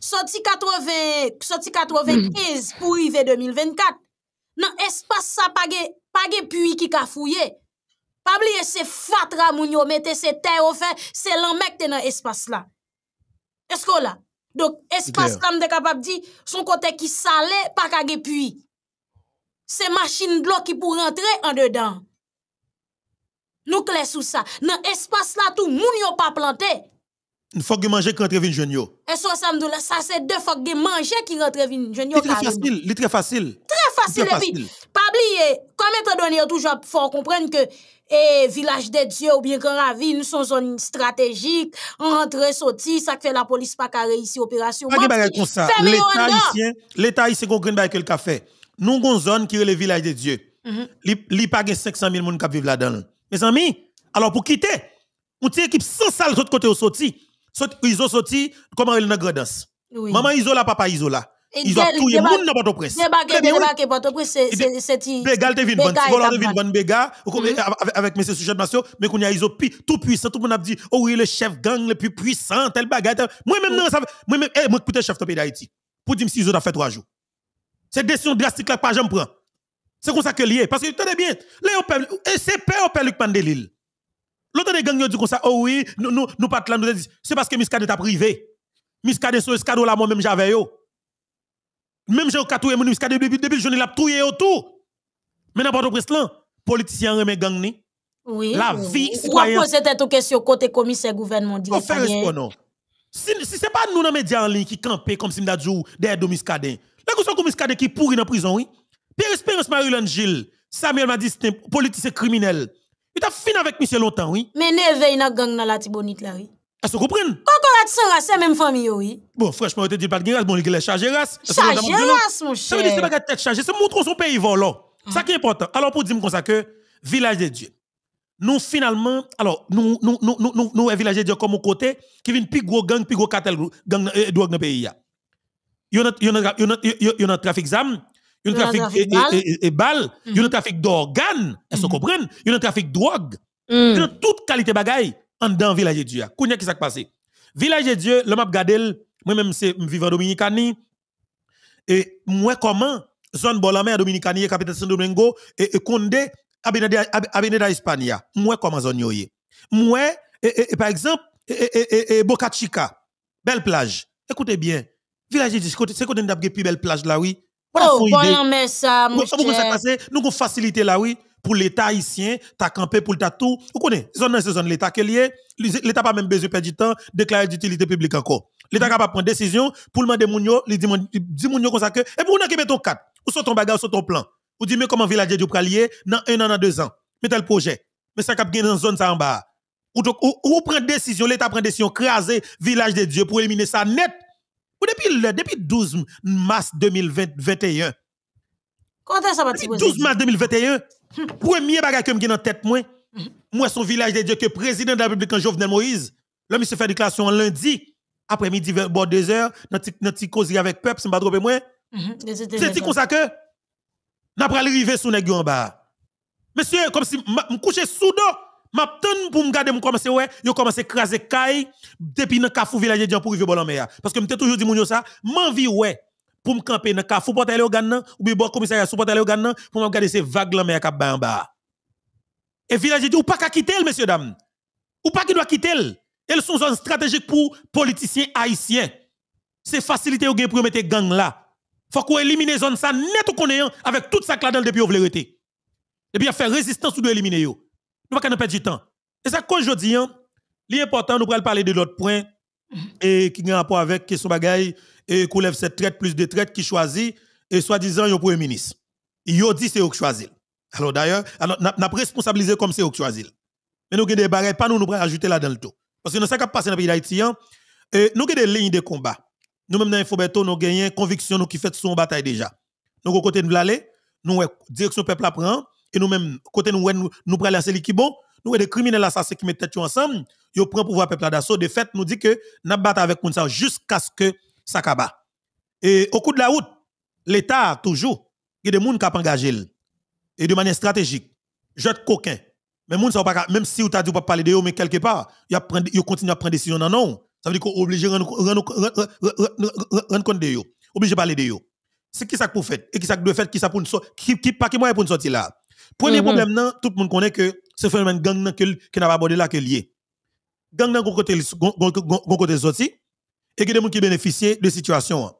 sorti 80 sorti 95 pour arriver 2024. Dans espace ça pas pas puits qui ka fouillé. Pablie, c'est fatra moun yo, mette se terre au fait, c'est l'anmec dans espace là. Est-ce qu'on là? Donc, espace là, m'de capable di, son côté qui sale, pas kage puits. C'est machine de qui pour rentrer en dedans. Nous sous ça. Dans espace là, tout moun yo pas planté. Une fois que manger qui rentre vin yo. Et so, dollars ça c'est deux fois que manger qui rentre une jeune yo. très facile, très facile. Très facile, et puis, pas oublier, comme étant donné, toujours, faut comprendre que et village de Dieu ou bien Grand sommes en zone stratégique, On rentrer sorti ça fait la police pas carré ici opération. Pas de comme ça. L'état haïtien, l'état haïtien qu'on gagne que le café. Nous avons une zone qui est le village de Dieu. Mhm. Il n'y a pas 500 000 personnes qui vivent là-dedans. Mes amis, alors pour quitter, on tient équipe sans salle de l'autre côté au sorti. Ils ont sorti, comment ils ont danse Maman Isola, papa Isola. Ils ont tout le monde dans Port-au-Prince. c'est mm. avec mais qu'on y a tout puissant, tout le monde a dit oh oui le chef gang le plus puissant, tel bagage. Moi même mm. non ça moi même eh moi écoutez chef pays d'Haïti. Pour dire si ils ont fait trois jours. C'est décision drastique que prends. C'est comme ça que lié parce que bien, c'est père au L'autre des dit comme ça oh oui, nous nous c'est parce que privé. là même j'avais même j'ai au moun jusqu'à depuis depuis journée l'a tout autour. Mais n'importe quoi, les politicien remet gang Oui. La vie citoyenne. Ou poser côté commissaire gouvernement dit. fait Si, si c'est pas nous dans les médias en ligne qui camper comme si m'da derrière Domiscadin. Là que comme Domiscadin qui pourri dans prison oui. Pierre Espérance marie Gilles, Samuel m'a politicien criminel. Il t'a fini avec M. longtemps oui. Mais ne veille pas gang dans la Tibonite là oui. Est-ce que vous comprenez Encore être c'est même famille, oui. Bon, franchement, vous te dit pas de race, bon, il est chargé race. Chargé race, mon cher. Ça veut dire c'est pas tête chargée, c'est montrer son pays volant. Ah. Ça qui est important. Alors, pour dire comme ça que, village de Dieu. Nous, finalement, alors, nous, nous, nous, nous, nous, village de Dieu comme au côté, qui vient plus gros gang, plus gros cartel, gang, euh, drogue dans le pays. Il y a un trafic d'âme, il y a un trafic de balles, il y a un mhm. trafic d'organes, est-ce que vous mhm. comprenez Il y a trafic de drogue, il mhm. y a toute qualité bagaille en dans village Dieu. ce qui s'est passé? Village Dieu, le map Gadel, moi-même c'est vivant Dominicani et moi comment zone Bolamé Dominicani capitale capitaine saint Domingo et, et Condé Avenida Hispania. Moi comment zone passe. Moi et, e, e, par exemple et, e, Boca Chica, belle plage. Écoutez bien. Village Dieu, c'est quoi la plus belle plage là oui. Oh, bon, mais ça, Nous avons facilité là, oui pour l'État haïtien, t'as campé pour le tout. Vous connaissez, zone dans zone l'État qui est lié, l'État pas même besoin de perdre du temps, déclarer d'utilité publique encore. L'État capable de prendre décision pour le demander mounio, il dit mounio comme ça que, et pour on a qui met ton 4, ou sur ton bagage, sur ton plan. Ou dit, mais comment village du pralier, dans un an, dans deux ans. Mais tel projet. Mais ça cap dans zone ça en bas. Ou prenez ou, prend décision, l'État prend décision, craser village de Dieu pour éliminer ça net. Ou depuis, depuis 12 mars 2021. Quand est-ce que ça va 12 mars 2021. Premier bagage que j'ai dans tête, moi, moi, son village de Dieu, que président de la République, Jovenel Moïse, l'homme, il se fait déclaration lundi, après-midi, vers bord deux heures, dans petite causerie avec peuple, c'est pas trop moi. Mhm, c'est comme ça que, n'a pas arrivé sous les en bas. Monsieur, comme si je couché sous dos, m'attend pour me garder me commencer ouais, yo commencé craser caille depuis dans cafou village de Dieu pour arriver bon mer. Parce que m'était toujours dit mon ça, m'envie ouais pour me camper dans carrefour aller au Ghana ou bien bon commissariat sous aller au Ghana, pour me garder ces vagues là mer en bas. Et village dit ou pas qu'à quitter messieurs dames. Ou pas qu'il doit quitter Elles sont zone stratégique pour politiciens haïtiens. C'est facilité ou gain pour mettre gang là. Faut qu'on élimine zone ça net ou avec tout ça que là depuis vous voulez Et puis faire résistance ou de éliminer yo. Nous pas perdre du temps. Et ça qu'aujourd'hui, hein, l'important nous pouvons parler de l'autre point et qui a rapport avec ce bagaille et lève cette traite plus de traite qui choisit et soi-disant le premier ministre. Il dit c'est eux qui Alors d'ailleurs, alors n'a, responsabilisé comme c'est eux qui Mais nous avons des barrières pas nous nous ajouter là dans le tout. Parce que nous ça qui passe dans le pays d'Haïti. nous avons des lignes de combat. Nous même dans Infobeto, nous une conviction nous qui fait son bataille déjà. Nous au côté de l'aller, nous avons direction peuple à prendre et nous même côté nous nous nous prendre celui qui bon, nous des criminels assassins qui mettent tête ensemble, yo prend pouvoir peuple d'assaut de fait nous dit que n'a battre avec ça jusqu'à ce que Sakaba. Et au cours de la route, l'État, toujours, il y a des gens qui ont engagé. Et de manière stratégique. te coquin. Mais même si vous avez dit pas parler de mais quelque part, ils continuent à prendre des décisions. Non, non. Ça veut dire qu'on est obligé de rendre compte de eux. Obligé de parler de eux. C'est qui ça pour faire Et qui ça que faire, Qui ça pour nous sortir Qui, qui, pas qui moi pour nous sortir là Premier mhm. problème, non, tout le monde connaît que ce phénomène gang qui n'a pas abordé là que lié. Gang n'a côté côté sorti, et que des gens qui bénéficient de situation.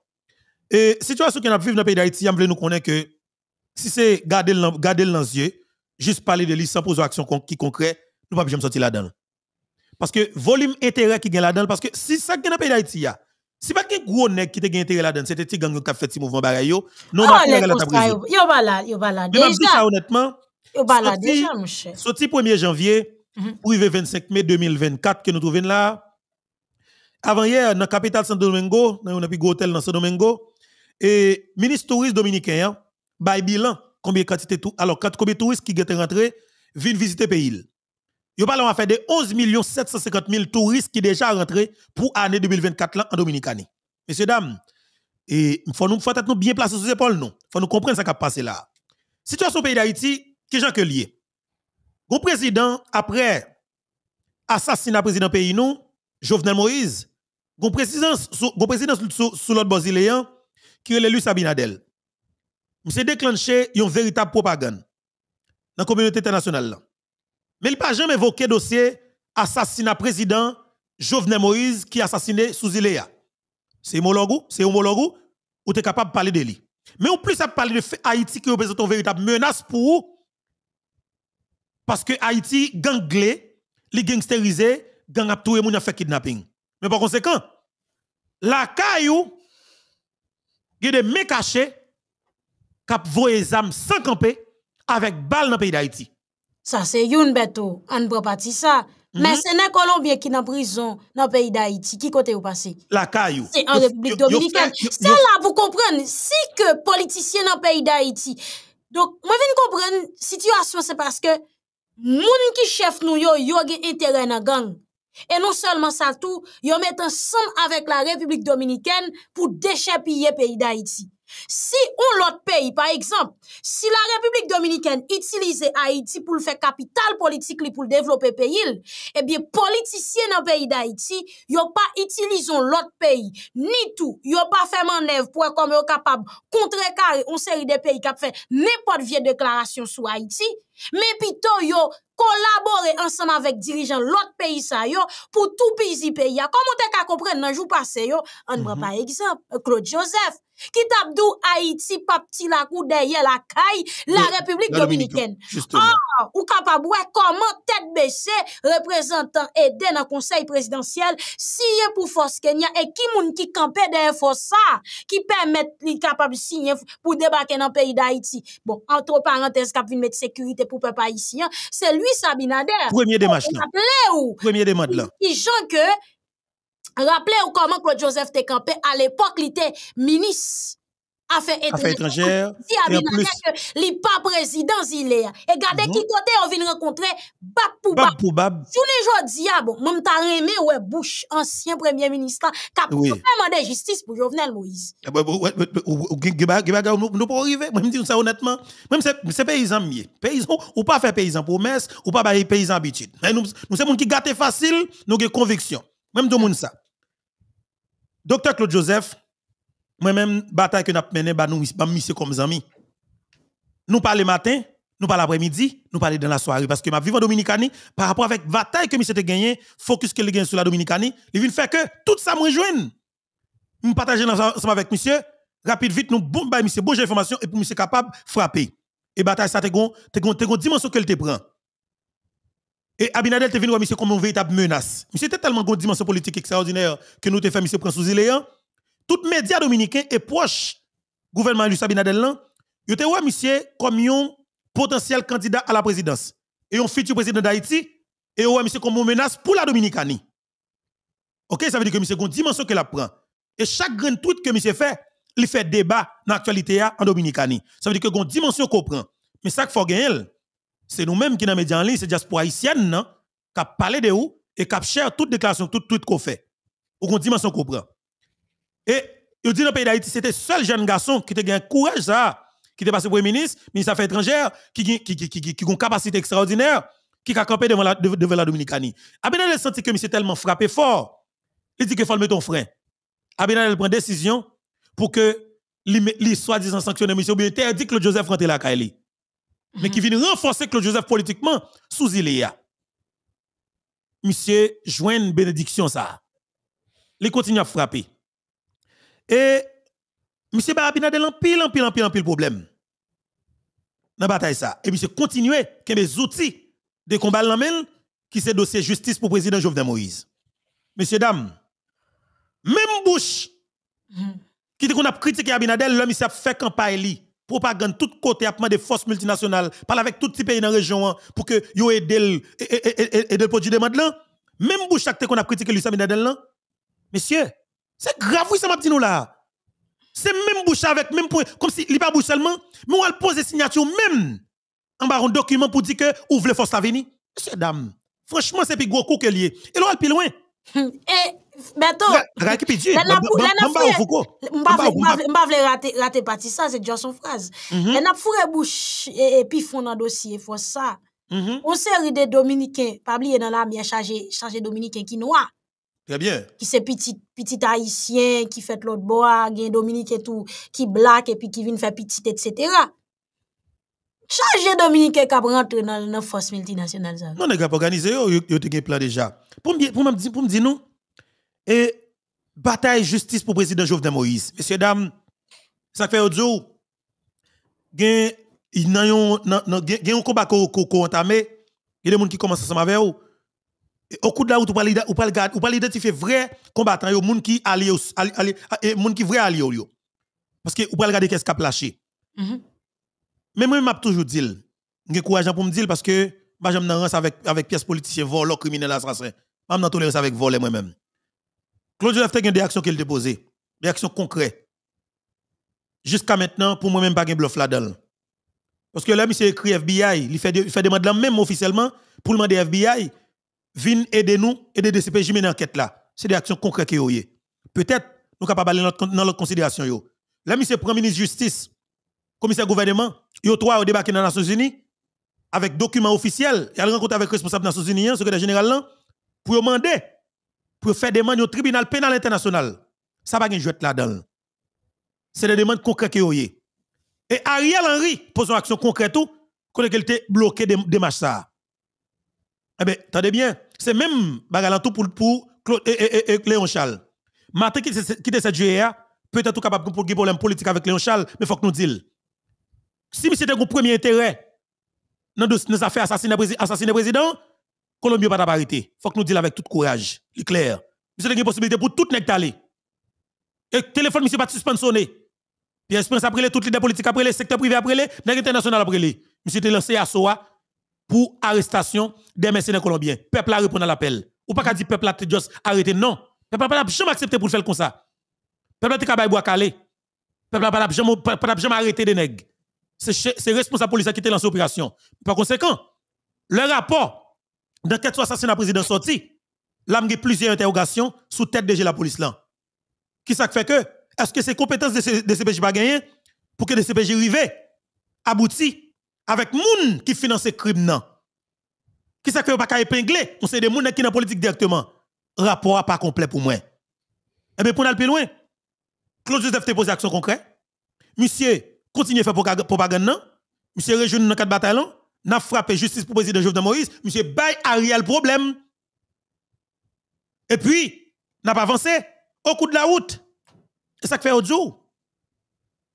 Et situation qu'on a vécu dans le pays d'Haïti, on nous connaître que si c'est garder garder les yeux, juste parler de lui sans poser action qui concrète, nous pas jamais sortir là-dedans. Parce que volume intérêt qui gagne là-dedans parce que si ça gagne dans le pays d'Haïti si pas qu'un gros nèg qui te gagne intérêt là-dedans, c'était petit gang qui a fait petit mouvement nous ne non pas là la Yo va yo déjà. ça honnêtement, yo va là déjà mon cher. 1er janvier, le mhm. 25 mai 2024 que nous trouvons là, avant-hier, dans la capitale saint Domingo, dans un plus gros hôtel dans saint Domingo, et ministre touriste dominicain, hein, a bilan, combien quantité tout, alors combien de touristes qui étaient rentrés, viennent visiter le pays. Yo parle a fait de 11 750 000 touristes qui déjà rentrés pour l'année 2024 en Dominicanie. Messieurs, dames, faut nous, faut être nous bien placé sur les épaules, non. Faut nous comprendre ce qui a passé là. Situation au pays d'Haïti, qui ce que lié. Bon président, après assassinat président pays nous, Jovenel Moïse, Gon président sous l'autre brésilien hein, qui est l'élu Sabinadel. c'est déclenché une véritable propagande dans la communauté internationale. Mais il n'a pas jamais évoqué dossier assassinat président Jovenel Moïse qui assassiné sous Iléa. C'est Molongo, c'est Où ou t'es capable de parler de lui. Mais en plus, à parler de Haïti qui représente une véritable menace pour vous. Parce que Haïti ganglé, les gangsterisé, gang a tout le fait kidnapping. Mais par conséquent, la caillou, il y a des mecs cachés qui ont les âmes sans camper avec balle dans le pays d'Haïti. Ça, c'est une bête. Oh. On ne peut pas dire ça. Mhm. Mais c'est un Colombien qui est en prison dans le pays d'Haïti. Qui côté vous passé La caillou. C'est en République dominicaine. C'est là, vous comprenez. Si que politicien dans le pays d'Haïti. Donc, moi, je comprendre, situation, c'est parce que les gens qui chef nous, yo, yo, intérêt dans la gang. Et non seulement ça tout, yo mette un son avec la République Dominikène pour déchapiller pays d'Haïti. Si on l'autre pays, par exemple, si la République dominicaine utilise Haïti pour faire capital politique pour développer le pays, eh bien, politiciens dans pays d'Haïti, yon pas utilisons l'autre pays, ni tout, yon pas fait manœuvre pour être capable de contrecarrer une série de pays qui ont fait n'importe quelle déclaration sur Haïti, mais plutôt ils collaborer ensemble avec dirigeants l'autre pays ça pour tout pays pays comment t'es avez comprendre dans jour passé on mhm. par exemple Claude Joseph qui tape Haïti papti la kou derrière la caille, la République dominicaine. Or, ah, ou capable comment tête baissée représentant aidé dans conseil présidentiel signé pour force Kenya et qui moun qui campait derrière force ça qui permet li kapab signer pour débarquer dans le pays d'Haïti. Bon, entre parenthèses cap vient mettre sécurité pour peuple haïtien, c'est lui Sabinader. Premier démarche là. Premier demande là. Qui que Rappelez vous comment Claude Joseph te campé à l'époque, il était ministre affaires étrangères. Si que li pas président il est. Et regardez qui côté on vient rencontrer bab pour bab. pour Journée jodi bon, même t'a remé ouais Bush ancien premier ministre qui a demandé justice pour Jovenel Moïse. Nous pas arriver, moi me dis ça honnêtement, même c'est paysan mieux. Paysan ou pas faire paysan promesse ou pas bailler paysan habitude. Nous c'est monde qui gâté facile, nous avons conviction. Même tout le monde ça. Docteur Claude Joseph, moi-même, bataille que nous avons menée, nous mis comme amis. Nous parlons le matin, nous parlons après midi nous parlons dans la soirée. Parce que ma vie en Dominicanie, par rapport avec bataille que nous avons gagné, focus que nous avons sur la Dominicanie, il vient faire que tout ça me rejoint. Nous partageons ensemble avec monsieur, rapide, vite, nous bombardons monsieur, information et nous monsieur capable de frapper. Et bataille, ça, c'est une dimension qu'elle te prend. Et Abinadel est venu voir monsieur comme une véritable menace. Monsieur était tellement grande dimension politique extraordinaire que nous te fait monsieur prend sous toutes hein. Tout média dominicain et proche gouvernement Luis Abinadel là, hein. yo te M. comme un potentiel candidat à la présidence et un futur président d'Haïti et ouais monsieur comme une menace pour la Dominicanie. OK, ça veut dire que monsieur une dimension que la prend. Et chaque grand tweet que monsieur fait, il fait débat dans l'actualité hein, en Dominicanie. Ça veut dire que une dimension qu'on prend. Mais ça qu'il faut gagner c'est nous-mêmes qui dans les médias en ligne, c'est diaspora haïtienne, non, qui parlé de où et qui cher toute déclaration, tout tweet qu'on fait. Ou qu'on dimension qu'on prend. Et, il dit dans le pays d'Haïti, c'était le seul jeune garçon qui a eu courage, ça, qui était passé premier ministre, ministre des Affaires étrangères, qui, qui, qui, une capacité extraordinaire, qui a campé devant la, devant la Dominicanie. Abinadel senti que monsieur tellement frappé fort, il dit qu'il faut mettre ton frein. Abinadel prend décision pour que les soi-disant sanctionné monsieur, bien dit que Joseph rentre la Kaili mais qui vient renforcer Claude Joseph politiquement sous Iléa. Monsieur, joue une bénédiction ça. Il continue à frapper. Et monsieur Abinadel en pile, en pile, en pile, problème. Dans la bataille ça. Et monsieur continue que mes outils de combat l'amène qui c'est dossier justice pour le président Jovenel Moïse. Monsieur, dames, même bouche mm. qui dit qu'on a critiqué Abinadel, l'homme il s'est fait campagne propagande tout côté appelé des forces multinationales parle avec tout petit pays dans la région hein, pour que yo aide et de produit Même là même bouche qu'on a critiqué lui Binadel là monsieur c'est grave oui ça m'a dit nous là c'est même bouche avec même point, comme si il pas bouche seulement mais on va poser signatures, même en bas un document pour dire que ouvre les force à venir monsieur dame franchement c'est plus gros coup que lié et là plus loin *laughs* eh, Bientôt. Raki Pidji. M'a voulu rater rater parti ça, c'est son phrase. Mm a pas fourré bouche et puis fond dans dossier, faut ça. Mm On série de Dominicains, pas dans la bien chargé, chargé Dominicain qui noir. Très bien. Qui c'est petit, petit haïtien, qui fait l'autre bois, qui Dominique et tout, qui blague et puis qui vient faire petit, etc. Chargé Dominique qui a rentré dans la force multinationale. Non, On ce pas organisé, il y déjà un plan déjà. Pour me dire, pour me dire, non? Et bataille justice pour le président Jovenel Moïse. Messieurs, dames, ça fait audio. Il y a un combat qui a entamé. Il y a des gens qui commencent à avec Au coup de la route, ou pas identifier vrai combattant, les gens qui sont vrais vrai alliés. Parce que ou pas regarder qu'est-ce qu'a lâché. Mm-hmm. Mais moi, je toujours dit, j'ai courage pour me dire parce que je suis en avec avec pièce politicien, voleur criminel, assassin. Je suis tolérance avec vols, moi-même. Claude Joseph a des actions qu'il déposées, des actions concrètes. Jusqu'à maintenant, pour moi-même, pas de bluff là-dedans. Parce que là, il s'est écrit FBI, il fait, des demandes même officiellement pour demander FBI, venez aider nous, aider DCPJ dans enquête là. C'est des actions concrètes qu'il y a. Peut-être, nous capables parler dans notre considération. Yo. Là, le Premier ministre Justice, commissaire gouvernement, a trois au est dans les Nations Unies, avec documents officiels, il y a rencontre avec responsable des Nations Unies, hein, secrétaire général pour demander pour faire des demandes au tribunal pénal international. Ça va pas jouer là-dedans. C'est des demandes concrètes a. Et Ariel Henry pose une action concrète tout, quelle était bloqué des démarches ça. Eh bien, attendez bien, c'est même bagalantou pour, pour Claude, et, Léon Charles. Martin qui était cette GEA, peut-être tout capable pour des problèmes politiques avec Léon Charles, mais il faut que nous disions. Si c'était un premier intérêt dans les affaires assassiner président, Colombie pas Il Faut que nous disons avec tout courage. C'est clair. Monsieur, il y a une possibilité pour tout nèg d'aller. Et téléphone, monsieur, pas suspensionné. Pierre Espérance après les toutes les politiques après les secteurs privés après les nèg internationaux, après les. Monsieur, était lancé à SOA pour arrestation des mercenaires colombiens. Peuple a répondu à l'appel. Ou pas qu'à dire peuple a juste arrêté. Non. Peuple a pas jamais accepté pour faire comme ça. Peuple a été bois calé. Peuple a pas jamais arrêté des nègres. C'est responsable police qui t'est lancé l'opération. Par conséquent, le rapport dans quatre assassinats président sorti, là, il y a plusieurs interrogations sous tête de la police là. Qui ça fait que, est-ce que c'est compétence de CPJ pas gagné pour que le CPJ arrive abouti avec moun qui finance le crime Qui ça fait pas épingler? On sait des moun qui dans la politique directement. Rapport pas complet pour moi. Eh bien, pour aller plus loin, Claude Joseph te pose action concrète. Monsieur, continuez à faire propagande, non? Monsieur, rejoint dans quatre bataillons n'a frappé justice pour le président Jovenel Moïse, monsieur a réel problème. Et puis, n'a pas avancé au coup de la route. Et ça fait aujourd'hui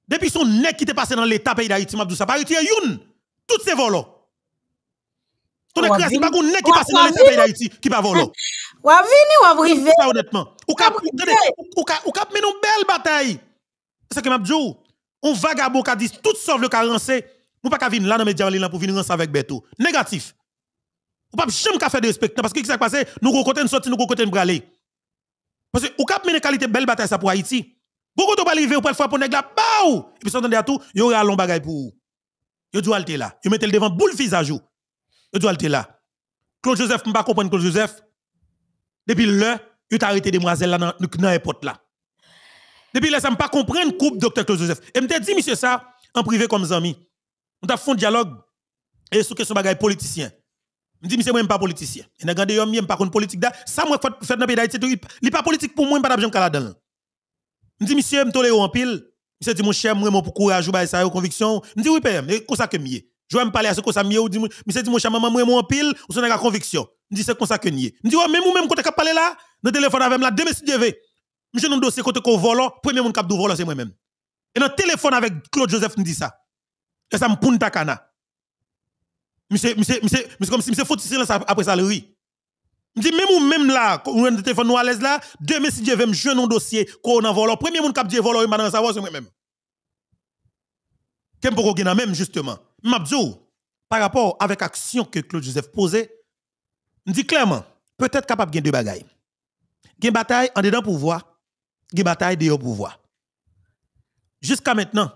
Depuis son nez qui était passé dans l'État pays d'Haïti, Mabdou, ça pas de youn. Tout ces volants. Oh. Ton écrasé, pas un nez qui passe dans l'État pays d'Haïti qui pas volé Ou oh. *laughs* Ça honnêtement. Ou cap, ou cap, mais une belle bataille. C'est ça que Mabdou, on vagabond qui dit tout sauf le carencé pouvons pas qu'à venir là dans les médias pour venir ensemble avec Beto. Négatif. Ou pas jamais qu'à faire de respect. Parce que qu'est-ce qui s'est passé, nous côté nous sortir, nous côté de bralé. Parce que ou cap une qualité belle bataille ça pour Haïti. Beaucoup de arriver ou pas faire pour nèg là, Et puis s'entendez à tout, yo a long bagaille pour ou. Yo dou alter là. Yo mettez le devant boule visage ou. Yo dou alter là. Claude Joseph, pas comprendre Claude Joseph. Depuis le vous t'a arrêté demoiselle là dans dans airport là. Depuis là, ça pas comprendre coupe docteur Claude Joseph. Et m'a dit monsieur ça en privé comme zami. On a fait un dialogue et sur question bagaille politicien. Je dis, monsieur, moi, je pas politicien. Et n'a gardé, je pas contre politique. Ça, moi, fait dans le pays d'Haïti, il pas politique pour moi, je pas d'argent là Je dis, monsieur, je tolère en pile. Monsieur dit, mon cher, moi, pour courage, je ça, conviction. Je dis, oui, père. c'est comme ça que mieux. Je vais me parler à ce que ça mieux. Monsieur dit, mon cher, maman, moi, moi, en pile, ou c'est conviction. Je dis, c'est comme ça que mieux. Je dis, même moi même, quand tu as là, dans le téléphone avec la deux messieurs, je vais. Monsieur, dans dossier, côté qu'on vole, premier monde qui a volé, c'est moi-même. Et dans le téléphone avec Claude Joseph, me dit ça. C'est ça, Punta Cana. Monsieur, monsieur, monsieur, monsieur, comme si monsieur foutu silence après ça, le ri. Je dis, même ou même là, quand on téléphone nous à l'aise là, demain si Dieu veut me jeune un dossier, qu'on en vole, premier monde qui a dit volo, il m'a savoir, c'est moi-même. Qu'est-ce que vous même, justement? dit, par rapport avec action que Claude Joseph posait, me dis clairement, peut-être capable de deux bagailles. Gen bataille en dedans pouvoir, gen bataille dehors pouvoir. Jusqu'à maintenant,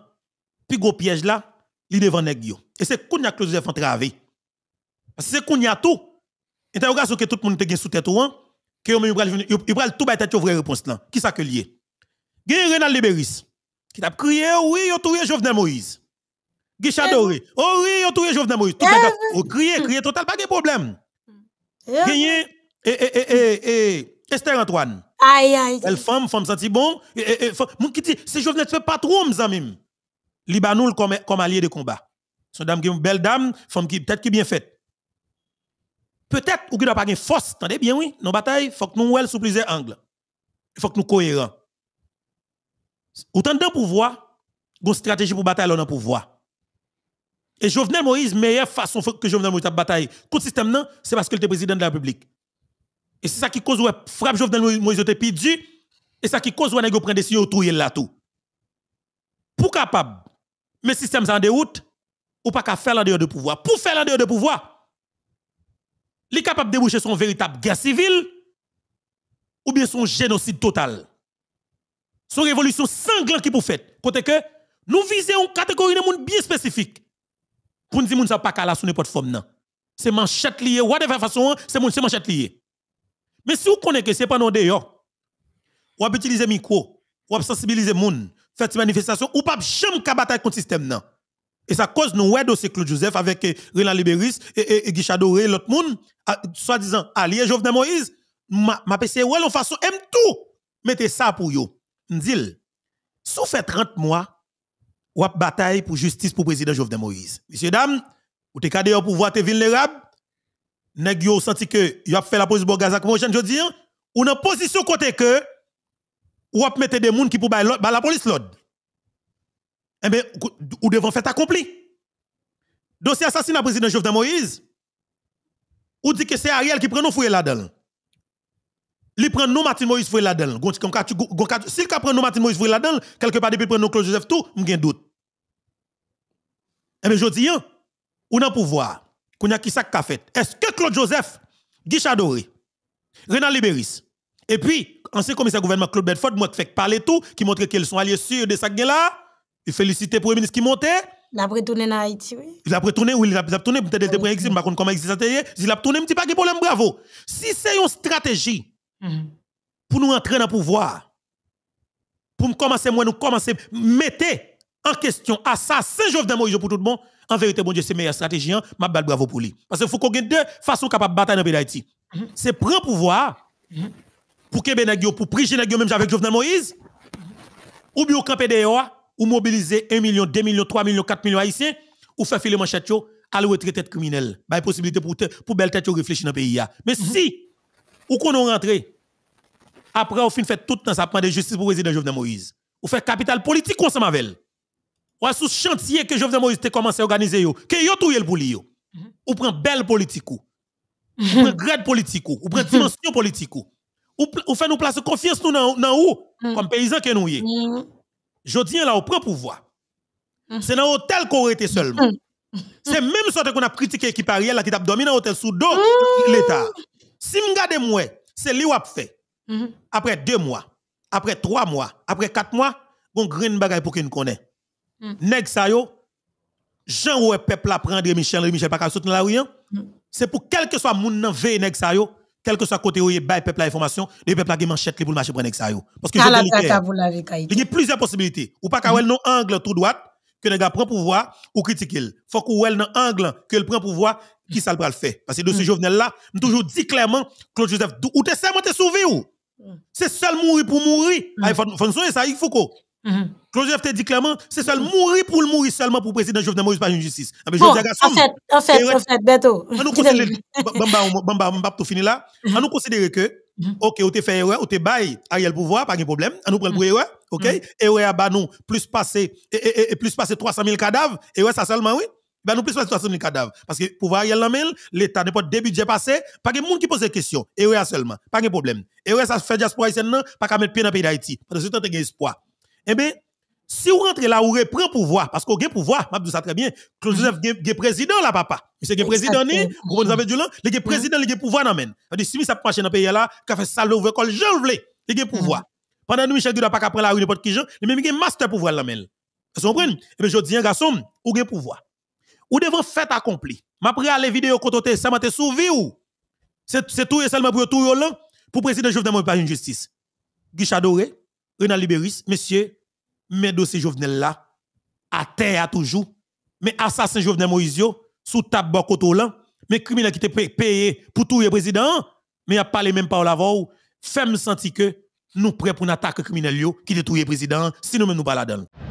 puis gros piège là, li devant nèg yo. Et c'est qu'on que Joseph entravé. Parce que c'est qu'on a tout. Interrogation que tout le monde te gen sous tête ou an, hein, que yo il pral tout ba tête vraie réponse là. Qui ça que lié? Gen Renal Liberis qui t'a crié oui, yon touye Jovenel Moïse. Gen Doré. Oh oui, yon touye Jovenel Moïse. Tout le monde oh, crié, crié total pas de problème. eh, et eh, et eh, et eh, et Esther Antoine. Aïe aïe. Elle femme, femme senti bon, et, et, femme, mon qui dit c'est Jovenel fait pas trop mes amis. Libanoul comme, comme allié de combat. Son dame qui une belle dame, femme qui peut-être qui bien faite. Peut-être ou qui n'a pas une force, attendez bien oui, nos batailles, faut que nous soyons sous plusieurs angles. Il faut que nous soyons cohérents. Autant de pouvoir, une stratégie pour bataille on a pouvoir. Et Jovenel Moïse, meilleure façon que Jovenel Moïse a bataille contre le système, c'est parce qu'il le président de la République. Et c'est ça qui cause le frappe Jovenel Moïse était TPD et ça qui cause des nèg prend décision autour là tout. Pour capable mais système en déroute, ou pas qu'à faire la de pouvoir. Pour faire la de pouvoir, il est capable de déboucher son véritable guerre civile ou bien son génocide total. Son révolution sanglante qui pour faire, Côté que nous visons une catégorie de monde bien spécifique. Pour nous dire que ça pas là sous n'importe forme. C'est manchette liée, whatever façon, c'est manchette liée. Mais si vous connaissez que n'est pas non dehors, ou le micro, ou sensibiliser monde fait manifestation ou pas jamais qu'à bataille contre le système non. Et ça cause nous ouais dossier Claude Joseph avec eh, Réla Libéris et, et, et l'autre monde ah, soi-disant allié Jovenel Moïse m'a m'a passé e, ouais en façon aime tout mettez ça pour yo. si sous fait 30 mois ou bataille pour justice pour président Jovenel Moïse. Messieurs dames, vous êtes cadé au pouvoir t'es vulnérable nèg yo senti que il a fait la pose pour Gaza comme je dis hein? ou dans position côté que ou à mettre des gens qui ba la police l'ordre. Eh ben, ou devant fait accompli. Dossier assassinat président Jovenel Moïse, ou dit que c'est Ariel qui prend nous fouilles là-dedans. Il prend nous Martin Moïse fouilles là-dedans. S'il prend nous Martin Moïse fouilles là-dedans, quelque part depuis prend nous Claude Joseph tout, j'ai doute. Eh bien, je dis, on hein, a pouvoir. Qu'on a qui ça qu'a fait. Est-ce que Claude Joseph, Guichard Doré, Renan Libéris, et puis, ancien commissaire gouvernement Claude Bedford, moi qui fait parler tout, qui montre qu'ils sont alliés sûrs de ça là, il félicite le premier ministre qui montait. Il a retourné en Haïti, oui. Il a retourné, oui, il a retourné, peut-être des comment il Il a retourné, je ne pas de problème, bravo. Si c'est une stratégie mhm. pour nous entrer dans le pouvoir, pour commencer, moi, nous commencer, mettez en question assassin Jovenel Moïse pour tout le monde, en vérité, bon Dieu, c'est meilleur stratégie, hein. ma bravo pour lui. Parce qu'il faut qu'on ait deux façons capables de battre dans le pays d'Haïti. Mhm. C'est prendre pouvoir. Mhm pour que Benagio, pour prier nèg même avec Jovenel Moïse ou bien camper dehors ou mobiliser 1 million, 2 millions, 3 millions, 4 millions haïtiens ou faire filer manchette yo à la tête criminelle. Bah, une possibilité pour pour belle tête réfléchir dans le pays Mais mhm. si ou qu'on rentre, après on fin fait tout temps ça prend de justice pour président Jovenel Moïse. Ou fait capital politique ensemble avec elle. Ou sous chantier que Jovenel Moïse a commencé à organiser yo, que yo tout pour lui yo. Mhm. Ou prend belle politique ou *laughs* prend grade politique ou prend *laughs* dimension politique ou, fait nous placer confiance nous dans nous, mm. comme paysans que nous y Mm. Je dis là, au prend pouvoir. Mm. C'est dans l'hôtel qu'on était seulement. Mm. C'est même sorte qu'on a critiqué l'équipe Ariel là, qui a dormi dans l'hôtel sous l'État. Si m'gade moi, c'est lui qui a fait. Après deux mois, après trois mois, après quatre mois, on green bagaille pour qu'il connaît. Nèg ça yo, Jean ou peuple la prendre Michel, Michel pas qu'à soutenir la rue. Hein. C'est pour quel que soit moun nan veille nèg sa yo, quel que soit côté où il bail peuple information, le peuple a manchette pour le marché prendre ça parce que ah il y a plusieurs possibilités ou pas qu'elle mm-hmm. un angle tout droit que les gars prend pouvoir ou Il Faut ait un angle que le prend pouvoir qui ça le faire parce que de ce mm-hmm. jeune là, toujours dit clairement Claude Joseph ou t'es seulement t'es sauvé ou mm. c'est seul mourir pour mourir. Ah, il faut ça il faut Claude mhm. te dit clairement, c'est seul mhm. mourir pour le mourir seulement pour le président Jovenel Moïse par une justice. Ah, bon, en fait, en fait, en fait, Beto. On nous considère, bamba, tout fini là. Mhm. On nous considère que, ok, on te fait erreur, on te baille Ariel pouvoir, pas de problème. On nous prend pour erreur, ok? Erreur à bas nous, plus passer, et, plus passer 300 000 cadavres, erreur ça seulement, oui? Ben nous plus passer 300 000 cadavres. Parce que pouvoir Ariel Lamel, l'État n'est pas de budget passé, pas de monde qui pose des questions. Erreur seulement, pas de problème. Erreur ça fait diaspora haïtienne, pas qu'à mettre pied dans le pays d'Haïti. Parce que c'est un espoir. Eh bien, si vous rentrez là, vous reprend pouvoir, parce que vous avez pouvoir, je dis ça très bien, Claude Joseph est président là, papa. Il est président, vous avez du il est président, il a pouvoir dans dit, Si ça marche dans le pays là, il fait ça, l'ouvre l'école, je veux, il a mm. pouvoir. Pendant que Michel Guida pas après la rue, n'importe qui, il même un master pouvoir là le Vous comprenez? Eh bien, je dis, garçon, vous avez pouvoir. Vous devez faire accompli. Ma prière, les vidéos côté, ça m'a sauvé ou? C'est tout et seulement pour tout là, pour président Jovenel, pas une justice. Guichard Doré, Renal Libéris, monsieur, mes dossiers Jovenel là, à terre à toujours. Mais assassin Jovenel Moïse, sous tabac là, mais criminel qui te payé pour tout le président, mais il a parlé même pas avant, fait me sentir que nous prêts pour une attaque criminelle qui détruit le président, sinon nous même nous baladons.